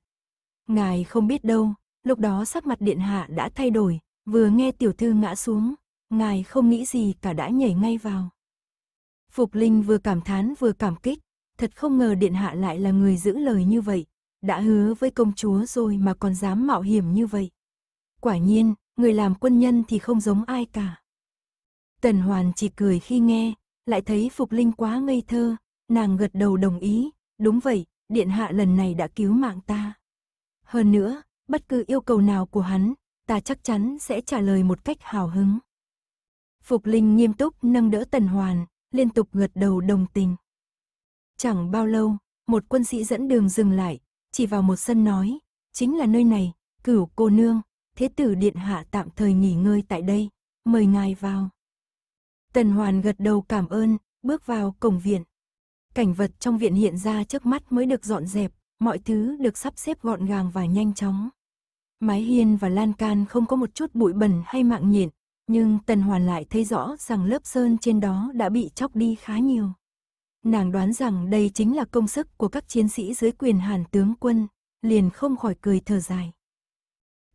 Ngài không biết đâu, Lúc đó sắc mặt điện hạ đã thay đổi, vừa nghe tiểu thư ngã xuống, ngài không nghĩ gì cả đã nhảy ngay vào. Phục Linh vừa cảm thán vừa cảm kích, thật không ngờ điện hạ lại là người giữ lời như vậy, đã hứa với công chúa rồi mà còn dám mạo hiểm như vậy. Quả nhiên, người làm quân nhân thì không giống ai cả. Tần Hoàn chỉ cười khi nghe, lại thấy Phục Linh quá ngây thơ, nàng gật đầu đồng ý, đúng vậy, điện hạ lần này đã cứu mạng ta. Hơn nữa, bất cứ yêu cầu nào của hắn, ta chắc chắn sẽ trả lời một cách hào hứng. Phục Linh nghiêm túc nâng đỡ Tần Hoàn, liên tục gật đầu đồng tình. Chẳng bao lâu, một quân sĩ dẫn đường dừng lại, chỉ vào một sân nói, chính là nơi này, cửu cô nương, thế tử điện hạ tạm thời nghỉ ngơi tại đây, mời ngài vào. Tần Hoàn gật đầu cảm ơn, bước vào cổng viện. Cảnh vật trong viện hiện ra trước mắt mới được dọn dẹp, mọi thứ được sắp xếp gọn gàng và nhanh chóng. Mái hiên và lan can không có một chút bụi bẩn hay mạng nhện, nhưng Tần Hoàn lại thấy rõ rằng lớp sơn trên đó đã bị chóc đi khá nhiều. Nàng đoán rằng đây chính là công sức của các chiến sĩ dưới quyền hàn tướng quân, liền không khỏi cười thở dài.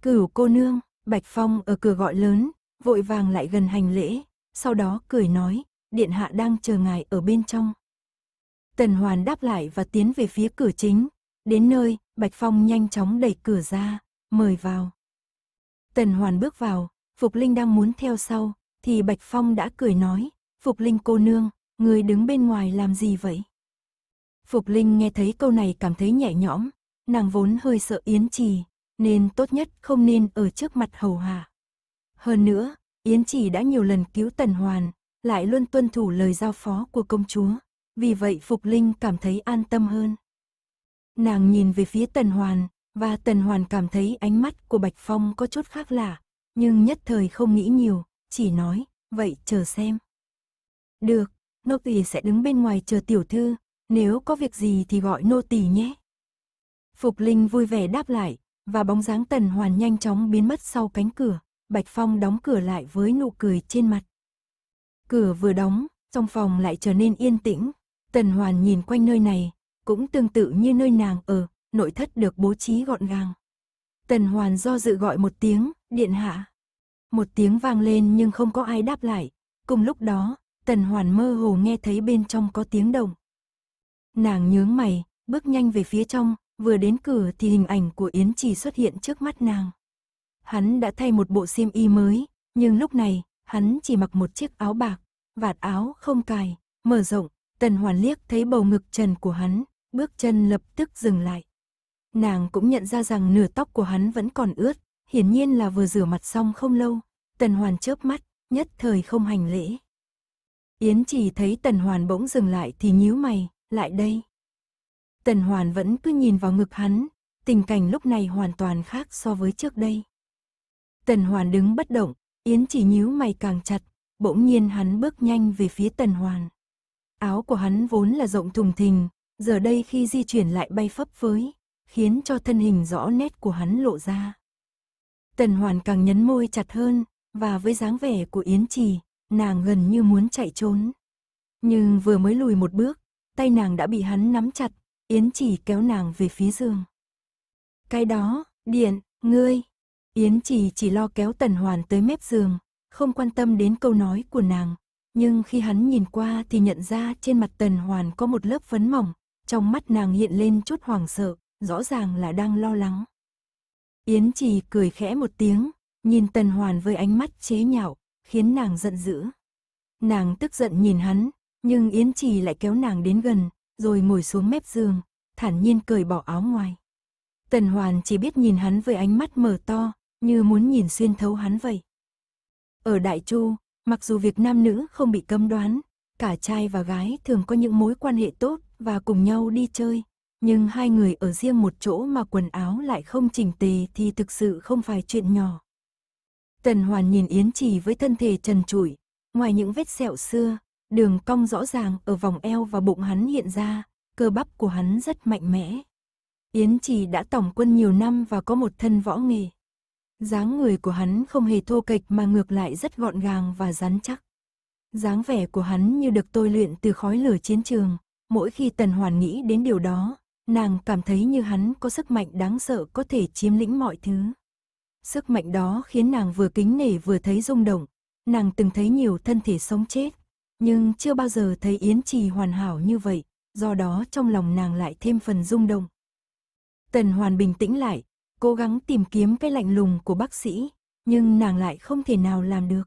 Cửu cô nương, Bạch Phong ở cửa gọi lớn, vội vàng lại gần hành lễ, sau đó cười nói, điện hạ đang chờ ngài ở bên trong. Tần Hoàn đáp lại và tiến về phía cửa chính, đến nơi, Bạch Phong nhanh chóng đẩy cửa ra mời vào. Tần Hoàn bước vào, Phục Linh đang muốn theo sau, thì Bạch Phong đã cười nói, Phục Linh cô nương, người đứng bên ngoài làm gì vậy? Phục Linh nghe thấy câu này cảm thấy nhẹ nhõm, nàng vốn hơi sợ Yến Trì, nên tốt nhất không nên ở trước mặt hầu hạ. Hơn nữa, Yến Trì đã nhiều lần cứu Tần Hoàn, lại luôn tuân thủ lời giao phó của công chúa, vì vậy Phục Linh cảm thấy an tâm hơn. Nàng nhìn về phía Tần Hoàn, và Tần Hoàn cảm thấy ánh mắt của Bạch Phong có chút khác lạ, nhưng nhất thời không nghĩ nhiều, chỉ nói, vậy chờ xem. Được, nô tỳ sẽ đứng bên ngoài chờ tiểu thư, nếu có việc gì thì gọi nô tỳ nhé. Phục Linh vui vẻ đáp lại, và bóng dáng Tần Hoàn nhanh chóng biến mất sau cánh cửa, Bạch Phong đóng cửa lại với nụ cười trên mặt. Cửa vừa đóng, trong phòng lại trở nên yên tĩnh, Tần Hoàn nhìn quanh nơi này, cũng tương tự như nơi nàng ở, nội thất được bố trí gọn gàng. Tần Hoàn do dự gọi một tiếng, điện hạ. Một tiếng vang lên nhưng không có ai đáp lại. Cùng lúc đó, Tần Hoàn mơ hồ nghe thấy bên trong có tiếng động. Nàng nhướng mày, bước nhanh về phía trong, vừa đến cửa thì hình ảnh của Yến Trì xuất hiện trước mắt nàng. Hắn đã thay một bộ xiêm y mới, nhưng lúc này, hắn chỉ mặc một chiếc áo bạc, vạt áo không cài, mở rộng, Tần Hoàn liếc thấy bầu ngực trần của hắn, bước chân lập tức dừng lại. Nàng cũng nhận ra rằng nửa tóc của hắn vẫn còn ướt, hiển nhiên là vừa rửa mặt xong không lâu. Tần Hoàn chớp mắt, nhất thời không hành lễ. Yến chỉ thấy Tần Hoàn bỗng dừng lại thì nhíu mày, lại đây. Tần Hoàn vẫn cứ nhìn vào ngực hắn, tình cảnh lúc này hoàn toàn khác so với trước đây. Tần Hoàn đứng bất động, Yến chỉ nhíu mày càng chặt, bỗng nhiên hắn bước nhanh về phía Tần Hoàn. Áo của hắn vốn là rộng thùng thình, giờ đây khi di chuyển lại bay phấp phới, khiến cho thân hình rõ nét của hắn lộ ra. Tần Hoàn càng nhấn môi chặt hơn, và với dáng vẻ của Yến Trì, nàng gần như muốn chạy trốn. Nhưng vừa mới lùi một bước, tay nàng đã bị hắn nắm chặt, Yến Trì kéo nàng về phía giường. Cái đó, điện, ngươi. Yến Trì chỉ lo kéo Tần Hoàn tới mép giường, không quan tâm đến câu nói của nàng. Nhưng khi hắn nhìn qua thì nhận ra trên mặt Tần Hoàn có một lớp phấn mỏng, trong mắt nàng hiện lên chút hoảng sợ, rõ ràng là đang lo lắng. Yến Trì cười khẽ một tiếng, nhìn Tần Hoàn với ánh mắt chế nhạo, khiến nàng giận dữ. Nàng tức giận nhìn hắn, nhưng Yến Trì lại kéo nàng đến gần, rồi ngồi xuống mép giường, thản nhiên cởi bỏ áo ngoài. Tần Hoàn chỉ biết nhìn hắn với ánh mắt mở to, như muốn nhìn xuyên thấu hắn vậy. Ở Đại Chu, mặc dù việc nam nữ không bị cấm đoán, cả trai và gái thường có những mối quan hệ tốt và cùng nhau đi chơi, nhưng hai người ở riêng một chỗ mà quần áo lại không chỉnh tề thì thực sự không phải chuyện nhỏ. Tần Hoàn nhìn Yến Trì với thân thể trần trụi, ngoài những vết sẹo xưa, đường cong rõ ràng ở vòng eo và bụng hắn hiện ra, cơ bắp của hắn rất mạnh mẽ. Yến Trì đã tổng quân nhiều năm và có một thân võ nghề. Dáng người của hắn không hề thô kệch mà ngược lại rất gọn gàng và rắn chắc. Dáng vẻ của hắn như được tôi luyện từ khói lửa chiến trường, mỗi khi Tần Hoàn nghĩ đến điều đó, Nàng cảm thấy như hắn có sức mạnh đáng sợ có thể chiếm lĩnh mọi thứ. Sức mạnh đó khiến nàng vừa kính nể vừa thấy rung động. Nàng từng thấy nhiều thân thể sống chết, nhưng chưa bao giờ thấy Yến Trì hoàn hảo như vậy, do đó trong lòng nàng lại thêm phần rung động. Tần Hoàn bình tĩnh lại, cố gắng tìm kiếm cái lạnh lùng của bác sĩ, nhưng nàng lại không thể nào làm được.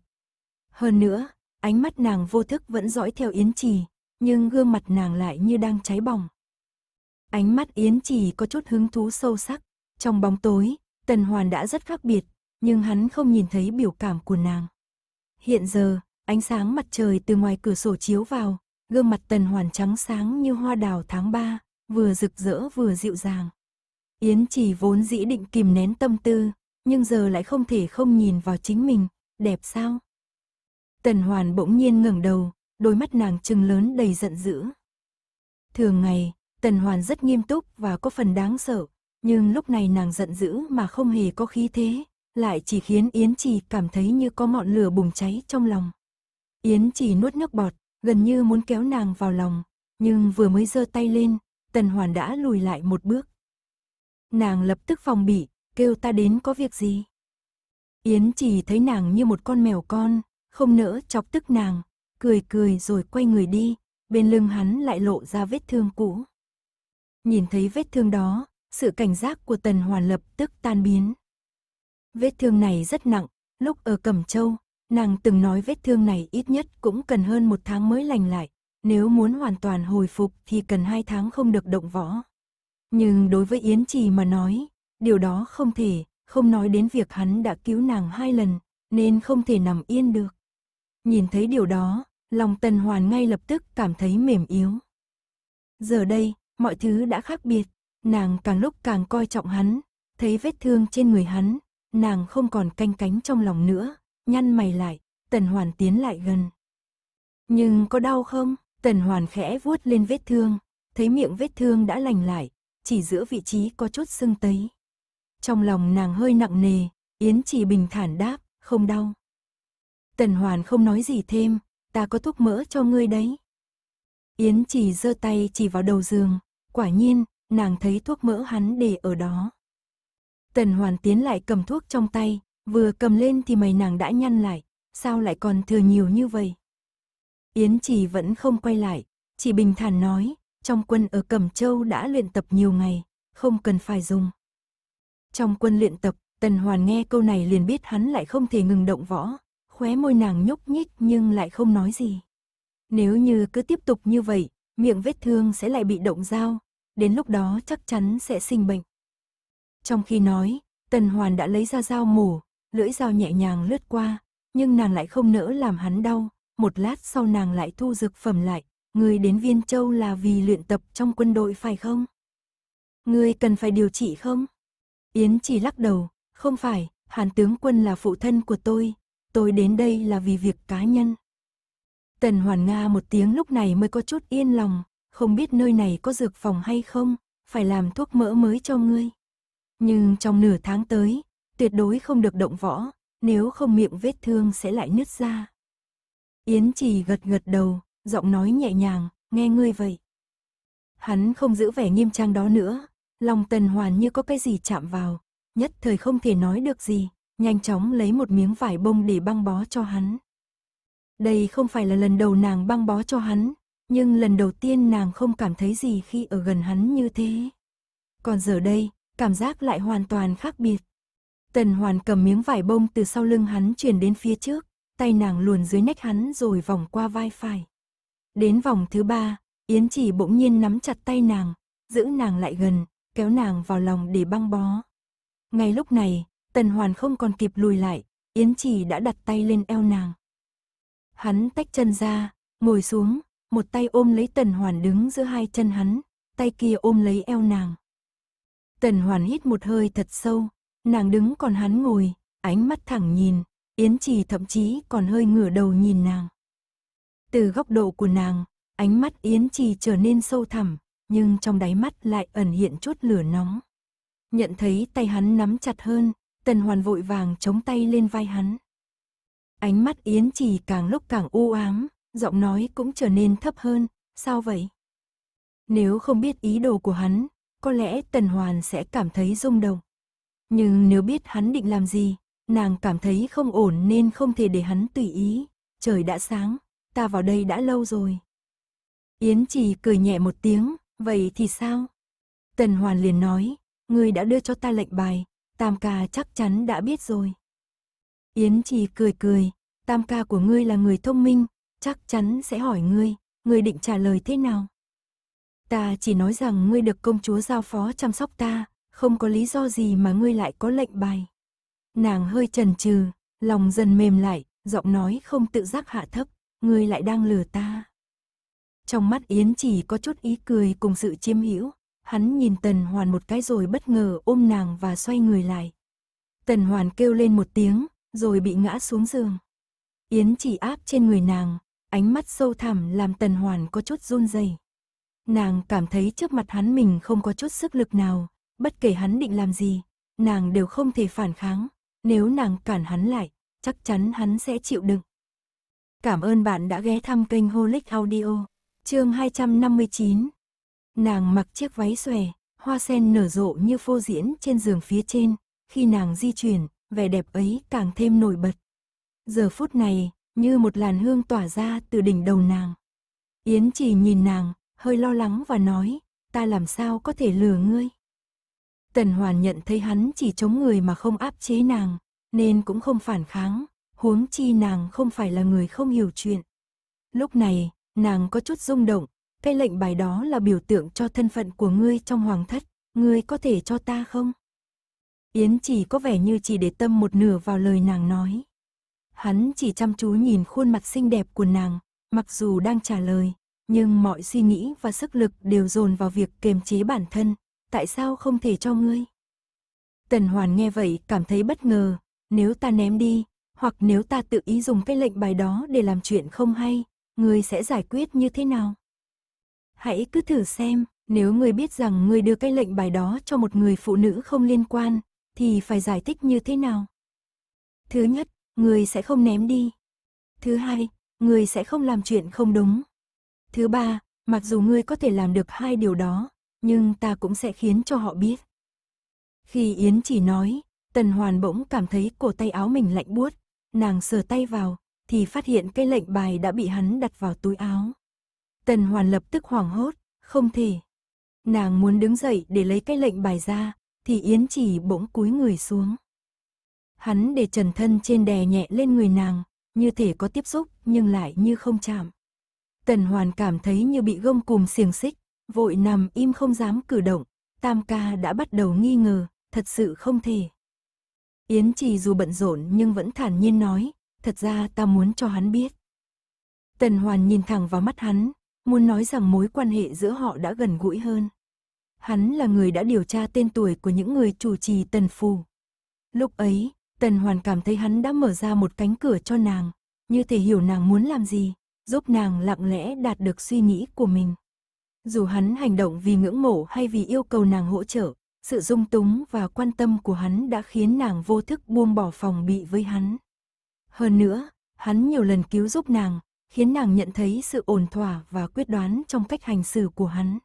Hơn nữa, ánh mắt nàng vô thức vẫn dõi theo Yến Trì, nhưng gương mặt nàng lại như đang cháy bỏng. Ánh mắt Yến Chỉ có chút hứng thú sâu sắc. Trong bóng tối, Tần Hoàn đã rất khác biệt, nhưng hắn không nhìn thấy biểu cảm của nàng. Hiện giờ, ánh sáng mặt trời từ ngoài cửa sổ chiếu vào, gương mặt Tần Hoàn trắng sáng như hoa đào tháng 3, vừa rực rỡ vừa dịu dàng. Yến Chỉ vốn dĩ định kìm nén tâm tư, nhưng giờ lại không thể không nhìn vào chính mình, đẹp sao? Tần Hoàn bỗng nhiên ngẩng đầu, đôi mắt nàng trừng lớn đầy giận dữ. Thường ngày, Tần Hoàn rất nghiêm túc và có phần đáng sợ, nhưng lúc này nàng giận dữ mà không hề có khí thế, lại chỉ khiến Yến Trì cảm thấy như có ngọn lửa bùng cháy trong lòng. Yến Trì nuốt nước bọt, gần như muốn kéo nàng vào lòng, nhưng vừa mới giơ tay lên, Tần Hoàn đã lùi lại một bước. Nàng lập tức phòng bị, kêu ta đến có việc gì. Yến Trì thấy nàng như một con mèo con, không nỡ chọc tức nàng, cười cười rồi quay người đi, bên lưng hắn lại lộ ra vết thương cũ. Nhìn thấy vết thương đó, sự cảnh giác của Tần Hoàn lập tức tan biến. Vết thương này rất nặng, lúc ở Cẩm Châu, nàng từng nói vết thương này ít nhất cũng cần hơn một tháng mới lành lại, nếu muốn hoàn toàn hồi phục thì cần hai tháng không được động võ. Nhưng đối với Yến Trì mà nói, điều đó không thể, không nói đến việc hắn đã cứu nàng hai lần, nên không thể nằm yên được. Nhìn thấy điều đó, lòng Tần Hoàn ngay lập tức cảm thấy mềm yếu. Giờ đây, mọi thứ đã khác biệt, nàng càng lúc càng coi trọng hắn, thấy vết thương trên người hắn, nàng không còn canh cánh trong lòng nữa, nhăn mày lại, Tần Hoàn tiến lại gần. Nhưng có đau không? Tần Hoàn khẽ vuốt lên vết thương, thấy miệng vết thương đã lành lại, chỉ giữa vị trí có chút sưng tấy. Trong lòng nàng hơi nặng nề, Yến chỉ bình thản đáp, không đau. Tần Hoàn không nói gì thêm, ta có thuốc mỡ cho ngươi đấy. Yến chỉ giơ tay chỉ vào đầu giường, Quả nhiên, nàng thấy thuốc mỡ hắn để ở đó. Tần Hoàn tiến lại cầm thuốc trong tay, vừa cầm lên thì mày nàng đã nhăn lại, sao lại còn thừa nhiều như vậy? Yến Trì vẫn không quay lại, chỉ bình thản nói, trong quân ở Cẩm Châu đã luyện tập nhiều ngày, không cần phải dùng. Trong quân luyện tập, Tần Hoàn nghe câu này liền biết hắn lại không thể ngừng động võ, khóe môi nàng nhúc nhích nhưng lại không nói gì. Nếu như cứ tiếp tục như vậy, miệng vết thương sẽ lại bị động dao, đến lúc đó chắc chắn sẽ sinh bệnh. Trong khi nói, Tần Hoàn đã lấy ra dao mổ, lưỡi dao nhẹ nhàng lướt qua, nhưng nàng lại không nỡ làm hắn đau, một lát sau nàng lại thu dược phẩm lại, người đến Viên Châu là vì luyện tập trong quân đội phải không? Người cần phải điều trị không? Yến chỉ lắc đầu, không phải, Hàn tướng quân là phụ thân của tôi, tôi đến đây là vì việc cá nhân. Tần Hoàn Nga một tiếng lúc này mới có chút yên lòng, không biết nơi này có dược phòng hay không, phải làm thuốc mỡ mới cho ngươi. Nhưng trong nửa tháng tới, tuyệt đối không được động võ, nếu không miệng vết thương sẽ lại nứt ra. Yến chỉ gật gật đầu, giọng nói nhẹ nhàng, nghe ngươi vậy. Hắn không giữ vẻ nghiêm trang đó nữa, lòng tần hoàn như có cái gì chạm vào, nhất thời không thể nói được gì, nhanh chóng lấy một miếng vải bông để băng bó cho hắn. Đây không phải là lần đầu nàng băng bó cho hắn, nhưng lần đầu tiên nàng không cảm thấy gì khi ở gần hắn như thế. Còn giờ đây, cảm giác lại hoàn toàn khác biệt. Tần hoàn cầm miếng vải bông từ sau lưng hắn chuyển đến phía trước, tay nàng luồn dưới nách hắn rồi vòng qua vai phải. Đến vòng thứ ba, Yến chỉ bỗng nhiên nắm chặt tay nàng, giữ nàng lại gần, kéo nàng vào lòng để băng bó. Ngay lúc này, tần hoàn không còn kịp lùi lại, Yến chỉ đã đặt tay lên eo nàng. Hắn tách chân ra, ngồi xuống, một tay ôm lấy Tần Hoàn đứng giữa hai chân hắn, tay kia ôm lấy eo nàng. Tần Hoàn hít một hơi thật sâu, nàng đứng còn hắn ngồi, ánh mắt thẳng nhìn, Yến Trì thậm chí còn hơi ngửa đầu nhìn nàng. Từ góc độ của nàng, ánh mắt Yến Trì trở nên sâu thẳm, nhưng trong đáy mắt lại ẩn hiện chút lửa nóng. Nhận thấy tay hắn nắm chặt hơn, Tần Hoàn vội vàng chống tay lên vai hắn. Ánh mắt Yến Trì càng lúc càng u ám, giọng nói cũng trở nên thấp hơn, sao vậy? Nếu không biết ý đồ của hắn, có lẽ Tần Hoàn sẽ cảm thấy rung động. Nhưng nếu biết hắn định làm gì, nàng cảm thấy không ổn nên không thể để hắn tùy ý. Trời đã sáng, ta vào đây đã lâu rồi. Yến chỉ cười nhẹ một tiếng, vậy thì sao? Tần Hoàn liền nói, ngươi đã đưa cho ta lệnh bài, Tam ca chắc chắn đã biết rồi. Yến chỉ cười cười, Tam ca của ngươi là người thông minh, chắc chắn sẽ hỏi ngươi, ngươi định trả lời thế nào? Ta chỉ nói rằng ngươi được công chúa giao phó chăm sóc ta, không có lý do gì mà ngươi lại có lệnh bài. Nàng hơi chần chừ, lòng dần mềm lại, giọng nói không tự giác hạ thấp, ngươi lại đang lừa ta. Trong mắt Yến chỉ có chút ý cười cùng sự chiêm hữu, hắn nhìn Tần Hoàn một cái rồi bất ngờ ôm nàng và xoay người lại. Tần Hoàn kêu lên một tiếng, rồi bị ngã xuống giường. Yến chỉ áp trên người nàng, ánh mắt sâu thẳm làm tần hoàn có chút run rẩy. Nàng cảm thấy trước mặt hắn mình không có chút sức lực nào, bất kể hắn định làm gì, nàng đều không thể phản kháng, nếu nàng cản hắn lại, chắc chắn hắn sẽ chịu đựng. Cảm ơn bạn đã ghé thăm kênh Holic Audio, chương 259. Nàng mặc chiếc váy xòe, hoa sen nở rộ như phô diễn trên giường phía trên, khi nàng di chuyển, vẻ đẹp ấy càng thêm nổi bật. Giờ phút này, như một làn hương tỏa ra từ đỉnh đầu nàng. Yến chỉ nhìn nàng, hơi lo lắng và nói, ta làm sao có thể lừa ngươi. Tần Hoàn nhận thấy hắn chỉ chống người mà không áp chế nàng, nên cũng không phản kháng, huống chi nàng không phải là người không hiểu chuyện. Lúc này, nàng có chút rung động, cái lệnh bài đó là biểu tượng cho thân phận của ngươi trong hoàng thất, ngươi có thể cho ta không? Yến chỉ có vẻ như chỉ để tâm một nửa vào lời nàng nói. Hắn chỉ chăm chú nhìn khuôn mặt xinh đẹp của nàng, mặc dù đang trả lời, nhưng mọi suy nghĩ và sức lực đều dồn vào việc kiềm chế bản thân, tại sao không thể cho ngươi? Tần Hoàn nghe vậy cảm thấy bất ngờ, nếu ta ném đi, hoặc nếu ta tự ý dùng cái lệnh bài đó để làm chuyện không hay, ngươi sẽ giải quyết như thế nào? Hãy cứ thử xem, nếu ngươi biết rằng ngươi đưa cái lệnh bài đó cho một người phụ nữ không liên quan, thì phải giải thích như thế nào? Thứ nhất, người sẽ không ném đi. Thứ hai, người sẽ không làm chuyện không đúng. Thứ ba, mặc dù ngươi có thể làm được hai điều đó, nhưng ta cũng sẽ khiến cho họ biết. Khi Yến chỉ nói, Tần Hoàn bỗng cảm thấy cổ tay áo mình lạnh buốt, nàng sờ tay vào, thì phát hiện cái lệnh bài đã bị hắn đặt vào túi áo. Tần Hoàn lập tức hoảng hốt, không thể. Nàng muốn đứng dậy để lấy cái lệnh bài ra, thì Yến chỉ bỗng cúi người xuống. Hắn để trần thân trên đè nhẹ lên người nàng, như thể có tiếp xúc nhưng lại như không chạm. Tần Hoàn cảm thấy như bị gông cùm xiềng xích, vội nằm im không dám cử động, Tam ca đã bắt đầu nghi ngờ, thật sự không thể. Yến Trì dù bận rộn nhưng vẫn thản nhiên nói, thật ra ta muốn cho hắn biết. Tần Hoàn nhìn thẳng vào mắt hắn, muốn nói rằng mối quan hệ giữa họ đã gần gũi hơn. Hắn là người đã điều tra tên tuổi của những người chủ trì Tần Phù. Lúc ấy, Tần Hoàn cảm thấy hắn đã mở ra một cánh cửa cho nàng, như thể hiểu nàng muốn làm gì, giúp nàng lặng lẽ đạt được suy nghĩ của mình. Dù hắn hành động vì ngưỡng mộ hay vì yêu cầu nàng hỗ trợ, sự dung túng và quan tâm của hắn đã khiến nàng vô thức buông bỏ phòng bị với hắn. Hơn nữa, hắn nhiều lần cứu giúp nàng, khiến nàng nhận thấy sự ổn thỏa và quyết đoán trong cách hành xử của hắn.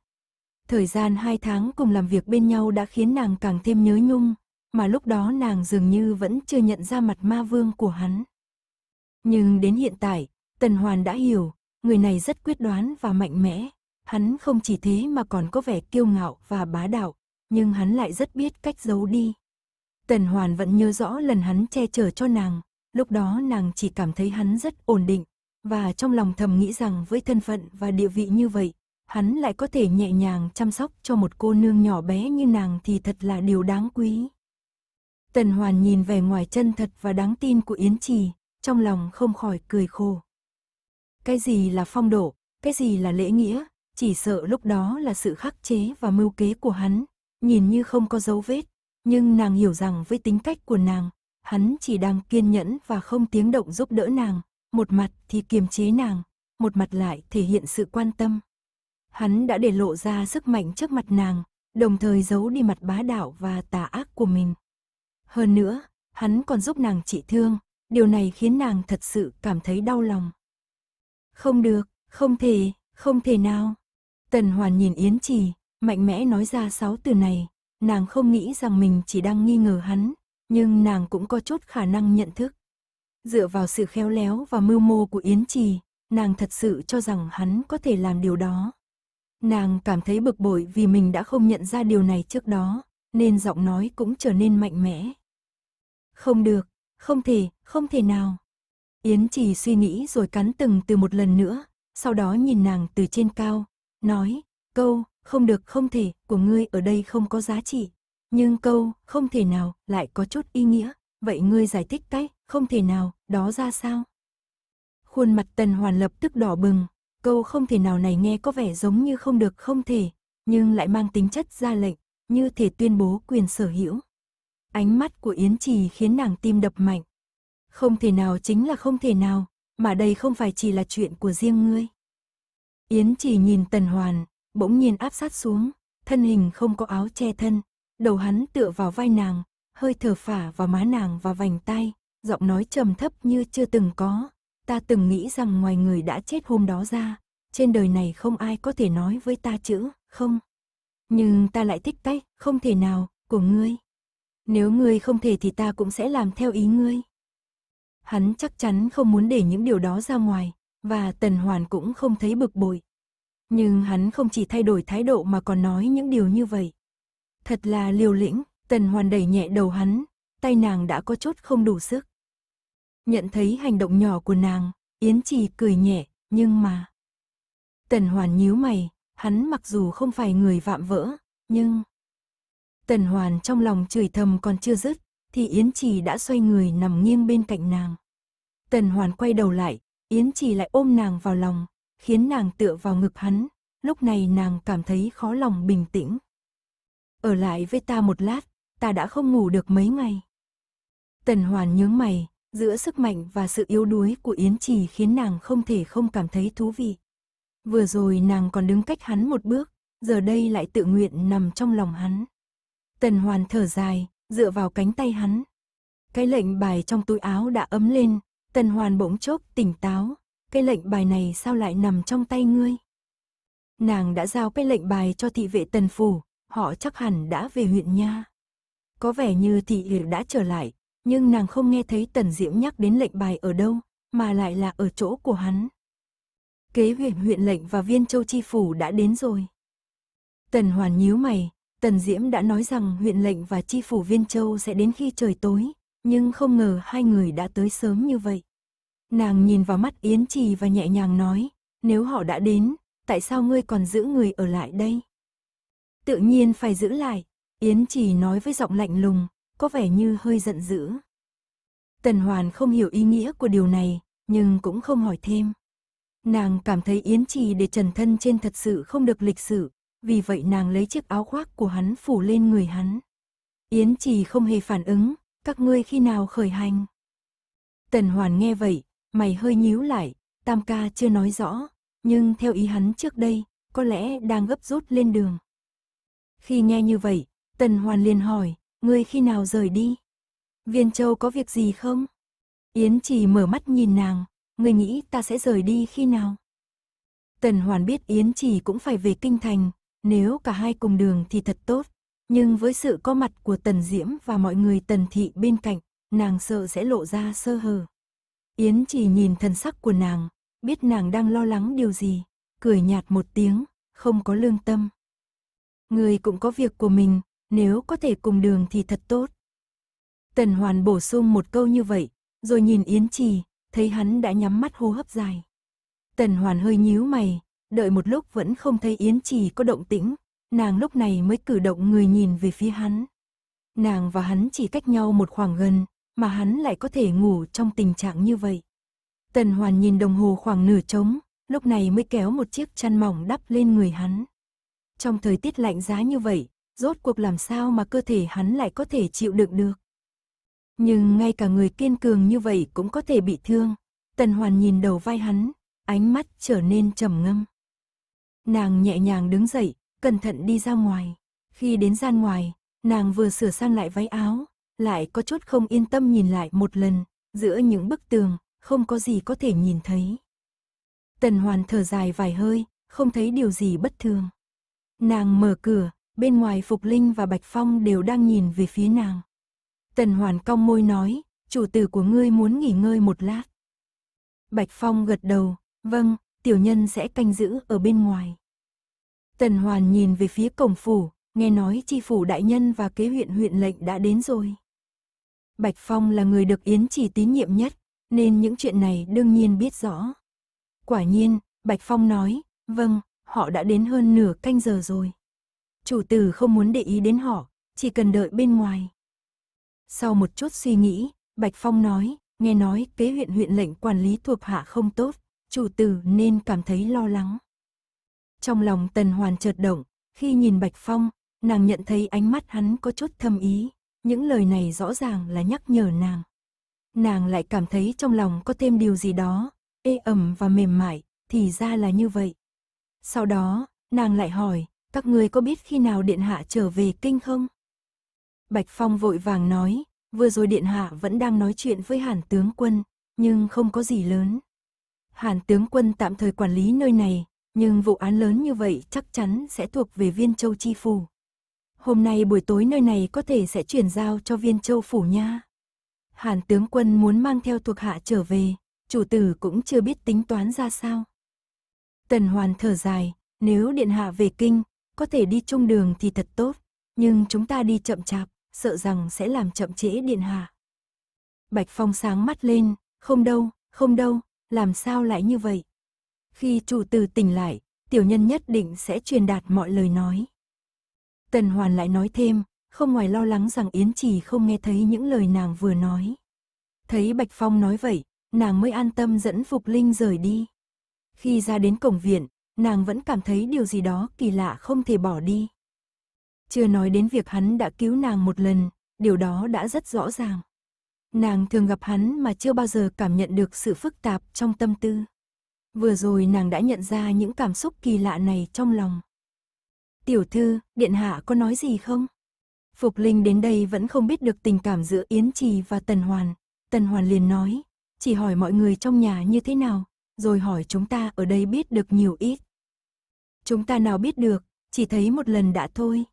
Thời gian hai tháng cùng làm việc bên nhau đã khiến nàng càng thêm nhớ nhung, mà lúc đó nàng dường như vẫn chưa nhận ra mặt ma vương của hắn. Nhưng đến hiện tại, Tần Hoàn đã hiểu, người này rất quyết đoán và mạnh mẽ. Hắn không chỉ thế mà còn có vẻ kiêu ngạo và bá đạo, nhưng hắn lại rất biết cách giấu đi. Tần Hoàn vẫn nhớ rõ lần hắn che chở cho nàng, lúc đó nàng chỉ cảm thấy hắn rất ổn định, và trong lòng thầm nghĩ rằng với thân phận và địa vị như vậy, hắn lại có thể nhẹ nhàng chăm sóc cho một cô nương nhỏ bé như nàng thì thật là điều đáng quý. Tần Hoàn nhìn vẻ ngoài chân thật và đáng tin của Yến Trì, trong lòng không khỏi cười khô. Cái gì là phong độ, cái gì là lễ nghĩa, chỉ sợ lúc đó là sự khắc chế và mưu kế của hắn, nhìn như không có dấu vết, nhưng nàng hiểu rằng với tính cách của nàng, hắn chỉ đang kiên nhẫn và không tiếng động giúp đỡ nàng, một mặt thì kiềm chế nàng, một mặt lại thể hiện sự quan tâm. Hắn đã để lộ ra sức mạnh trước mặt nàng, đồng thời giấu đi mặt bá đạo và tà ác của mình. Hơn nữa, hắn còn giúp nàng trị thương, điều này khiến nàng thật sự cảm thấy đau lòng. Không được, không thể, không thể nào. Tần Hoàn nhìn Yến Trì, mạnh mẽ nói ra sáu từ này, nàng không nghĩ rằng mình chỉ đang nghi ngờ hắn, nhưng nàng cũng có chút khả năng nhận thức. Dựa vào sự khéo léo và mưu mô của Yến Trì, nàng thật sự cho rằng hắn có thể làm điều đó. Nàng cảm thấy bực bội vì mình đã không nhận ra điều này trước đó, nên giọng nói cũng trở nên mạnh mẽ. Không được, không thể, không thể nào. Yến chỉ suy nghĩ rồi cắn từng từ một lần nữa, sau đó nhìn nàng từ trên cao, nói, câu, không được không thể của ngươi ở đây không có giá trị. Nhưng câu, không thể nào, lại có chút ý nghĩa, vậy ngươi giải thích cái, không thể nào, đó ra sao? Khuôn mặt tần hoàn lập tức đỏ bừng, câu không thể nào này nghe có vẻ giống như không được không thể, nhưng lại mang tính chất ra lệnh, như thể tuyên bố quyền sở hữu. Ánh mắt của Yến Trì khiến nàng tim đập mạnh. Không thể nào chính là không thể nào, mà đây không phải chỉ là chuyện của riêng ngươi. Yến Trì nhìn Tần Hoàn, bỗng nhiên áp sát xuống, thân hình không có áo che thân, đầu hắn tựa vào vai nàng, hơi thở phả vào má nàng và vành tay, giọng nói trầm thấp như chưa từng có. Ta từng nghĩ rằng ngoài người đã chết hôm đó ra, trên đời này không ai có thể nói với ta chữ, không. Nhưng ta lại thích cách, không thể nào, của ngươi. Nếu ngươi không thể thì ta cũng sẽ làm theo ý ngươi. Hắn chắc chắn không muốn để những điều đó ra ngoài, và Tần Hoàn cũng không thấy bực bội. Nhưng hắn không chỉ thay đổi thái độ mà còn nói những điều như vậy. Thật là liều lĩnh, Tần Hoàn đẩy nhẹ đầu hắn, tay nàng đã có chút không đủ sức. Nhận thấy hành động nhỏ của nàng, Yến Trì cười nhẹ, nhưng mà... Tần Hoàn nhíu mày, hắn mặc dù không phải người vạm vỡ, nhưng... Tần Hoàn trong lòng chửi thầm còn chưa dứt, thì Yến Trì đã xoay người nằm nghiêng bên cạnh nàng. Tần Hoàn quay đầu lại, Yến Trì lại ôm nàng vào lòng, khiến nàng tựa vào ngực hắn, lúc này nàng cảm thấy khó lòng bình tĩnh. Ở lại với ta một lát, ta đã không ngủ được mấy ngày. Tần Hoàn nhướng mày, giữa sức mạnh và sự yếu đuối của Yến Trì khiến nàng không thể không cảm thấy thú vị. Vừa rồi nàng còn đứng cách hắn một bước, giờ đây lại tự nguyện nằm trong lòng hắn. Tần Hoàn thở dài, dựa vào cánh tay hắn. Cái lệnh bài trong túi áo đã ấm lên, Tần Hoàn bỗng chốc tỉnh táo, cái lệnh bài này sao lại nằm trong tay ngươi? Nàng đã giao cái lệnh bài cho thị vệ Tần Phủ, họ chắc hẳn đã về huyện nha. Có vẻ như thị Yểu đã trở lại, nhưng nàng không nghe thấy Tần Diễm nhắc đến lệnh bài ở đâu, mà lại là ở chỗ của hắn. Kế huyện huyện lệnh và viên châu chi phủ đã đến rồi. Tần Hoàn nhíu mày, Tần Diễm đã nói rằng huyện lệnh và chi phủ Viên Châu sẽ đến khi trời tối, nhưng không ngờ hai người đã tới sớm như vậy. Nàng nhìn vào mắt Yến Trì và nhẹ nhàng nói, nếu họ đã đến, tại sao ngươi còn giữ người ở lại đây? Tự nhiên phải giữ lại, Yến Trì nói với giọng lạnh lùng, có vẻ như hơi giận dữ. Tần Hoàn không hiểu ý nghĩa của điều này, nhưng cũng không hỏi thêm. Nàng cảm thấy Yến Trì để trần thân trên thật sự không được lịch sự, vì vậy nàng lấy chiếc áo khoác của hắn phủ lên người hắn. Yến Trì không hề phản ứng, các ngươi khi nào khởi hành? Tần Hoàn nghe vậy, mày hơi nhíu lại, Tam ca chưa nói rõ, nhưng theo ý hắn trước đây, có lẽ đang gấp rút lên đường. Khi nghe như vậy, Tần Hoàn liền hỏi, ngươi khi nào rời đi? Viên Châu có việc gì không? Yến Trì mở mắt nhìn nàng, ngươi nghĩ ta sẽ rời đi khi nào? Tần Hoàn biết Yến Trì cũng phải về kinh thành, nếu cả hai cùng đường thì thật tốt, nhưng với sự có mặt của Tần Diễm và mọi người Tần Thị bên cạnh, nàng sợ sẽ lộ ra sơ hở. Yến chỉ nhìn thần sắc của nàng, biết nàng đang lo lắng điều gì, cười nhạt một tiếng, không có lương tâm. Người cũng có việc của mình, nếu có thể cùng đường thì thật tốt. Tần Hoàn bổ sung một câu như vậy, rồi nhìn Yến Trì, thấy hắn đã nhắm mắt hô hấp dài. Tần Hoàn hơi nhíu mày, đợi một lúc vẫn không thấy Yến Trì có động tĩnh, nàng lúc này mới cử động người nhìn về phía hắn. Nàng và hắn chỉ cách nhau một khoảng gần, mà hắn lại có thể ngủ trong tình trạng như vậy. Tần Hoàn nhìn đồng hồ khoảng nửa trống, lúc này mới kéo một chiếc chăn mỏng đắp lên người hắn. Trong thời tiết lạnh giá như vậy, rốt cuộc làm sao mà cơ thể hắn lại có thể chịu đựng được. Nhưng ngay cả người kiên cường như vậy cũng có thể bị thương. Tần Hoàn nhìn đầu vai hắn, ánh mắt trở nên trầm ngâm. Nàng nhẹ nhàng đứng dậy, cẩn thận đi ra ngoài. Khi đến gian ngoài, nàng vừa sửa sang lại váy áo, lại có chút không yên tâm nhìn lại một lần, giữa những bức tường, không có gì có thể nhìn thấy. Tần Hoàn thở dài vài hơi, không thấy điều gì bất thường. Nàng mở cửa, bên ngoài Phục Linh và Bạch Phong đều đang nhìn về phía nàng. Tần Hoàn cong môi nói, chủ tử của ngươi muốn nghỉ ngơi một lát. Bạch Phong gật đầu, vâng, tiểu nhân sẽ canh giữ ở bên ngoài. Tần Hoàn nhìn về phía cổng phủ, nghe nói chi phủ đại nhân và kế huyện huyện lệnh đã đến rồi. Bạch Phong là người được Yến chỉ tín nhiệm nhất, nên những chuyện này đương nhiên biết rõ. Quả nhiên, Bạch Phong nói, vâng, họ đã đến hơn nửa canh giờ rồi. Chủ tử không muốn để ý đến họ, chỉ cần đợi bên ngoài. Sau một chút suy nghĩ, Bạch Phong nói, nghe nói kế huyện huyện lệnh quản lý thuộc hạ không tốt chủ tử nên cảm thấy lo lắng. Trong lòng Tần Hoàn chợt động, khi nhìn Bạch Phong, nàng nhận thấy ánh mắt hắn có chút thâm ý, những lời này rõ ràng là nhắc nhở nàng. Nàng lại cảm thấy trong lòng có thêm điều gì đó, ê ẩm và mềm mại, thì ra là như vậy. Sau đó, nàng lại hỏi, các người có biết khi nào Điện Hạ trở về kinh không? Bạch Phong vội vàng nói, vừa rồi Điện Hạ vẫn đang nói chuyện với Hàn tướng quân, nhưng không có gì lớn. Hàn tướng quân tạm thời quản lý nơi này, nhưng vụ án lớn như vậy chắc chắn sẽ thuộc về Viên Châu Chi Phủ. Hôm nay buổi tối nơi này có thể sẽ chuyển giao cho Viên Châu Phủ nha. Hàn tướng quân muốn mang theo thuộc hạ trở về, chủ tử cũng chưa biết tính toán ra sao. Tần Hoàn thở dài, nếu điện hạ về kinh, có thể đi chung đường thì thật tốt, nhưng chúng ta đi chậm chạp, sợ rằng sẽ làm chậm trễ điện hạ. Bạch Phong sáng mắt lên, không đâu, không đâu, làm sao lại như vậy? Khi chủ tử tỉnh lại, tiểu nhân nhất định sẽ truyền đạt mọi lời nói. Tần Hoàn lại nói thêm, không ngoài lo lắng rằng Yến Trì không nghe thấy những lời nàng vừa nói. Thấy Bạch Phong nói vậy, nàng mới an tâm dẫn Phục Linh rời đi. Khi ra đến cổng viện, nàng vẫn cảm thấy điều gì đó kỳ lạ không thể bỏ đi. Chưa nói đến việc hắn đã cứu nàng một lần, điều đó đã rất rõ ràng. Nàng thường gặp hắn mà chưa bao giờ cảm nhận được sự phức tạp trong tâm tư. Vừa rồi nàng đã nhận ra những cảm xúc kỳ lạ này trong lòng. Tiểu thư, điện hạ có nói gì không? Phục Linh đến đây vẫn không biết được tình cảm giữa Yến Trì và Tần Hoàn. Tần Hoàn liền nói, chỉ hỏi mọi người trong nhà như thế nào, rồi hỏi chúng ta ở đây biết được nhiều ít. Chúng ta nào biết được, chỉ thấy một lần đã thôi.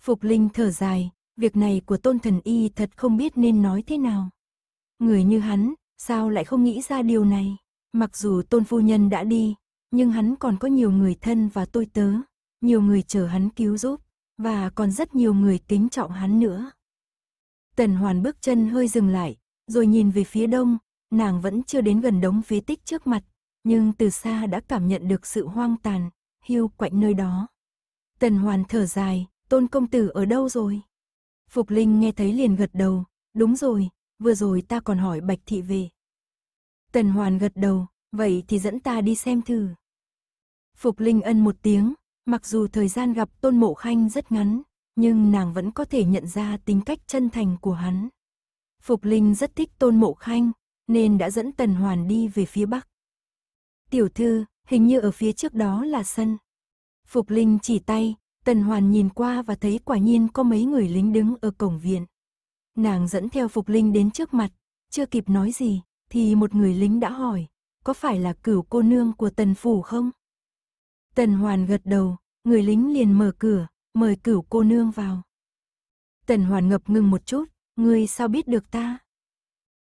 Phục Linh thở dài, việc này của tôn thần y thật không biết nên nói thế nào. Người như hắn, sao lại không nghĩ ra điều này? Mặc dù tôn phu nhân đã đi, nhưng hắn còn có nhiều người thân và tôi tớ, nhiều người chờ hắn cứu giúp, và còn rất nhiều người kính trọng hắn nữa. Tần Hoàn bước chân hơi dừng lại, rồi nhìn về phía đông, nàng vẫn chưa đến gần đống phế tích trước mặt, nhưng từ xa đã cảm nhận được sự hoang tàn, hiu quạnh nơi đó. Tần Hoàn thở dài, tôn công tử ở đâu rồi? Phục Linh nghe thấy liền gật đầu, đúng rồi, vừa rồi ta còn hỏi Bạch Thị về. Tần Hoàn gật đầu, vậy thì dẫn ta đi xem thử. Phục Linh ân một tiếng, mặc dù thời gian gặp Tôn Mộ Khanh rất ngắn, nhưng nàng vẫn có thể nhận ra tính cách chân thành của hắn. Phục Linh rất thích Tôn Mộ Khanh, nên đã dẫn Tần Hoàn đi về phía Bắc. Tiểu thư, hình như ở phía trước đó là sân. Phục Linh chỉ tay, Tần Hoàn nhìn qua và thấy quả nhiên có mấy người lính đứng ở cổng viện. Nàng dẫn theo Phục Linh đến trước mặt, chưa kịp nói gì, thì một người lính đã hỏi, có phải là cửu cô nương của Tần Phủ không? Tần Hoàn gật đầu, người lính liền mở cửa, mời cửu cô nương vào. Tần Hoàn ngập ngừng một chút, ngươi sao biết được ta?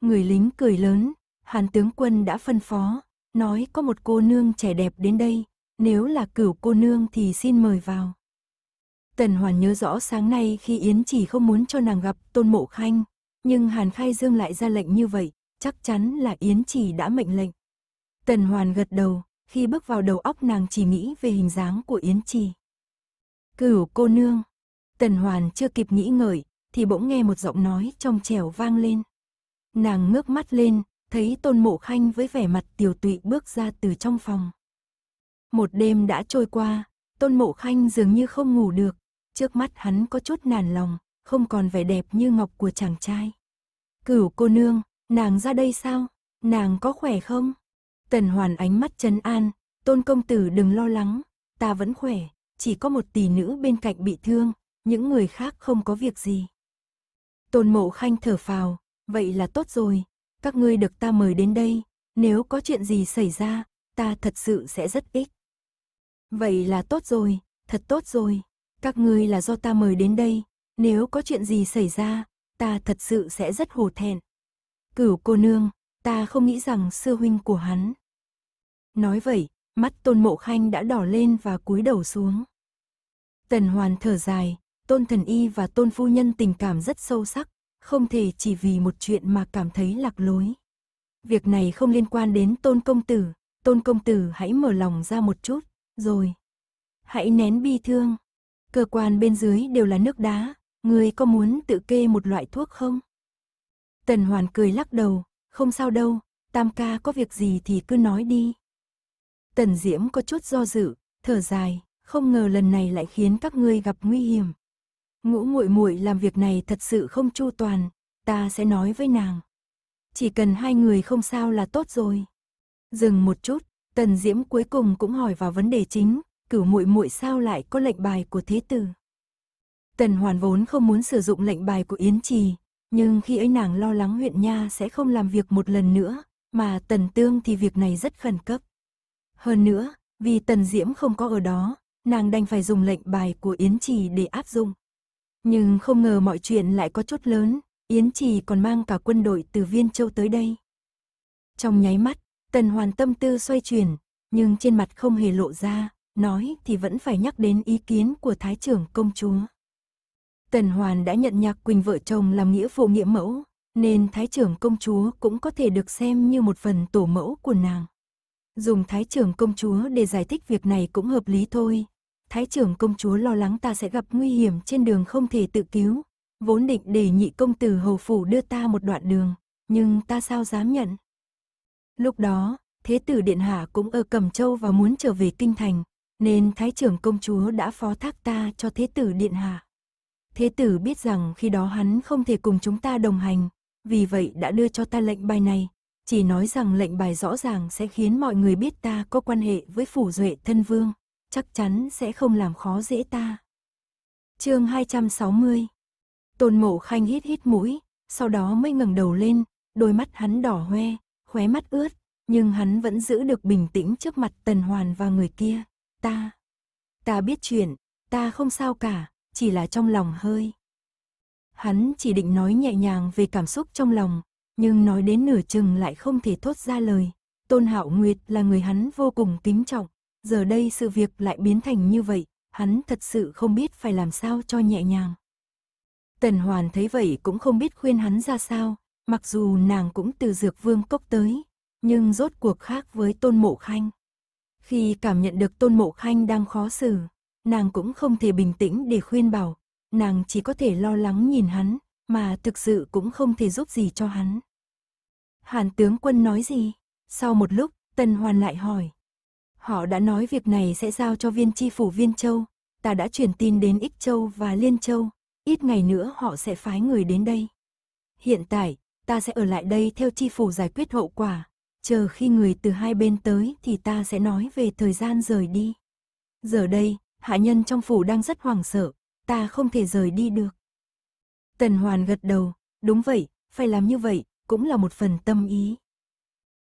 Người lính cười lớn, hàn tướng quân đã phân phó, nói có một cô nương trẻ đẹp đến đây, nếu là cửu cô nương thì xin mời vào. Tần Hoàn nhớ rõ sáng nay khi Yến chỉ không muốn cho nàng gặp Tôn Mộ Khanh, nhưng Hàn Khai Dương lại ra lệnh như vậy, chắc chắn là Yến chỉ đã mệnh lệnh. Tần Hoàn gật đầu, khi bước vào đầu óc nàng chỉ nghĩ về hình dáng của Yến Chỉ, Cửu cô nương. Tần Hoàn chưa kịp nghĩ ngợi, thì bỗng nghe một giọng nói trong trẻo vang lên. Nàng ngước mắt lên, thấy Tôn Mộ Khanh với vẻ mặt tiều tụy bước ra từ trong phòng. Một đêm đã trôi qua, Tôn Mộ Khanh dường như không ngủ được, trước mắt hắn có chút nản lòng, không còn vẻ đẹp như ngọc của chàng trai. Cửu cô nương, nàng ra đây sao? Nàng có khỏe không? Tần hoàn ánh mắt trấn an, tôn công tử đừng lo lắng, ta vẫn khỏe, chỉ có một tỷ nữ bên cạnh bị thương, những người khác không có việc gì. Tôn mộ khanh thở phào, vậy là tốt rồi, các ngươi được ta mời đến đây, nếu có chuyện gì xảy ra, ta thật sự sẽ rất ích. Vậy là tốt rồi, thật tốt rồi. Các ngươi là do ta mời đến đây, nếu có chuyện gì xảy ra, ta thật sự sẽ rất hổ thẹn. Cửu cô nương, ta không nghĩ rằng sư huynh của hắn. Nói vậy, mắt tôn mộ khanh đã đỏ lên và cúi đầu xuống. Tần hoàn thở dài, tôn thần y và tôn phu nhân tình cảm rất sâu sắc, không thể chỉ vì một chuyện mà cảm thấy lạc lối. Việc này không liên quan đến tôn công tử, tôn công tử hãy mở lòng ra một chút, rồi. Hãy nén bi thương, cơ quan bên dưới đều là nước đá, người có muốn tự kê một loại thuốc không? Tần Hoàn cười lắc đầu, không sao đâu, tam ca có việc gì thì cứ nói đi. Tần Diễm có chút do dự, thở dài, không ngờ lần này lại khiến các ngươi gặp nguy hiểm. Ngũ muội muội làm việc này thật sự không chu toàn, ta sẽ nói với nàng. Chỉ cần hai người không sao là tốt rồi. Dừng một chút, Tần Diễm cuối cùng cũng hỏi vào vấn đề chính, cửu muội muội sao lại có lệnh bài của thế tử. Tần hoàn vốn không muốn sử dụng lệnh bài của Yến Trì, nhưng khi ấy nàng lo lắng huyện Nha sẽ không làm việc một lần nữa, mà tần tương thì việc này rất khẩn cấp. Hơn nữa, vì tần diễm không có ở đó, nàng đành phải dùng lệnh bài của Yến Trì để áp dụng. Nhưng không ngờ mọi chuyện lại có chút lớn, Yến Trì còn mang cả quân đội từ Viên Châu tới đây. Trong nháy mắt, Tần Hoàn tâm tư xoay chuyển, nhưng trên mặt không hề lộ ra, nói thì vẫn phải nhắc đến ý kiến của Thái trưởng công chúa. Tần Hoàn đã nhận Nhạc Quỳnh vợ chồng làm nghĩa vụ nghĩa mẫu, nên Thái trưởng công chúa cũng có thể được xem như một phần tổ mẫu của nàng. Dùng Thái trưởng công chúa để giải thích việc này cũng hợp lý thôi. Thái trưởng công chúa lo lắng ta sẽ gặp nguy hiểm trên đường không thể tự cứu, vốn định để nhị công tử hầu phủ đưa ta một đoạn đường, nhưng ta sao dám nhận. Lúc đó, thế tử điện hạ cũng ở cầm Châu và muốn trở về kinh thành, nên thái trưởng công chúa đã phó thác ta cho thế tử điện hạ. Thế tử biết rằng khi đó hắn không thể cùng chúng ta đồng hành, vì vậy đã đưa cho ta lệnh bài này, chỉ nói rằng lệnh bài rõ ràng sẽ khiến mọi người biết ta có quan hệ với phủ duệ thân vương, chắc chắn sẽ không làm khó dễ ta. chương 260 Tôn mộ khanh hít hít mũi, sau đó mới ngẩng đầu lên, đôi mắt hắn đỏ hoe, khóe mắt ướt, nhưng hắn vẫn giữ được bình tĩnh trước mặt tần hoàn và người kia ta. Ta biết chuyện, ta không sao cả, chỉ là trong lòng hơi. Hắn chỉ định nói nhẹ nhàng về cảm xúc trong lòng, nhưng nói đến nửa chừng lại không thể thốt ra lời. Tôn Hạo Nguyệt là người hắn vô cùng kính trọng, giờ đây sự việc lại biến thành như vậy, hắn thật sự không biết phải làm sao cho nhẹ nhàng. Tần Hoàn thấy vậy cũng không biết khuyên hắn ra sao, mặc dù nàng cũng từ dược vương cốc tới, nhưng rốt cuộc khác với tôn mộ khanh. Khi cảm nhận được Tôn Mộ Khanh đang khó xử, nàng cũng không thể bình tĩnh để khuyên bảo, nàng chỉ có thể lo lắng nhìn hắn, mà thực sự cũng không thể giúp gì cho hắn. Hàn tướng quân nói gì? Sau một lúc, Tần Hoàn lại hỏi. Họ đã nói việc này sẽ giao cho viên tri phủ Viên Châu, ta đã truyền tin đến Ích Châu và Liên Châu, ít ngày nữa họ sẽ phái người đến đây. Hiện tại, ta sẽ ở lại đây theo tri phủ giải quyết hậu quả, chờ khi người từ hai bên tới thì ta sẽ nói về thời gian rời đi. Giờ đây, hạ nhân trong phủ đang rất hoảng sợ, ta không thể rời đi được. Tần Hoàn gật đầu, đúng vậy, phải làm như vậy, cũng là một phần tâm ý.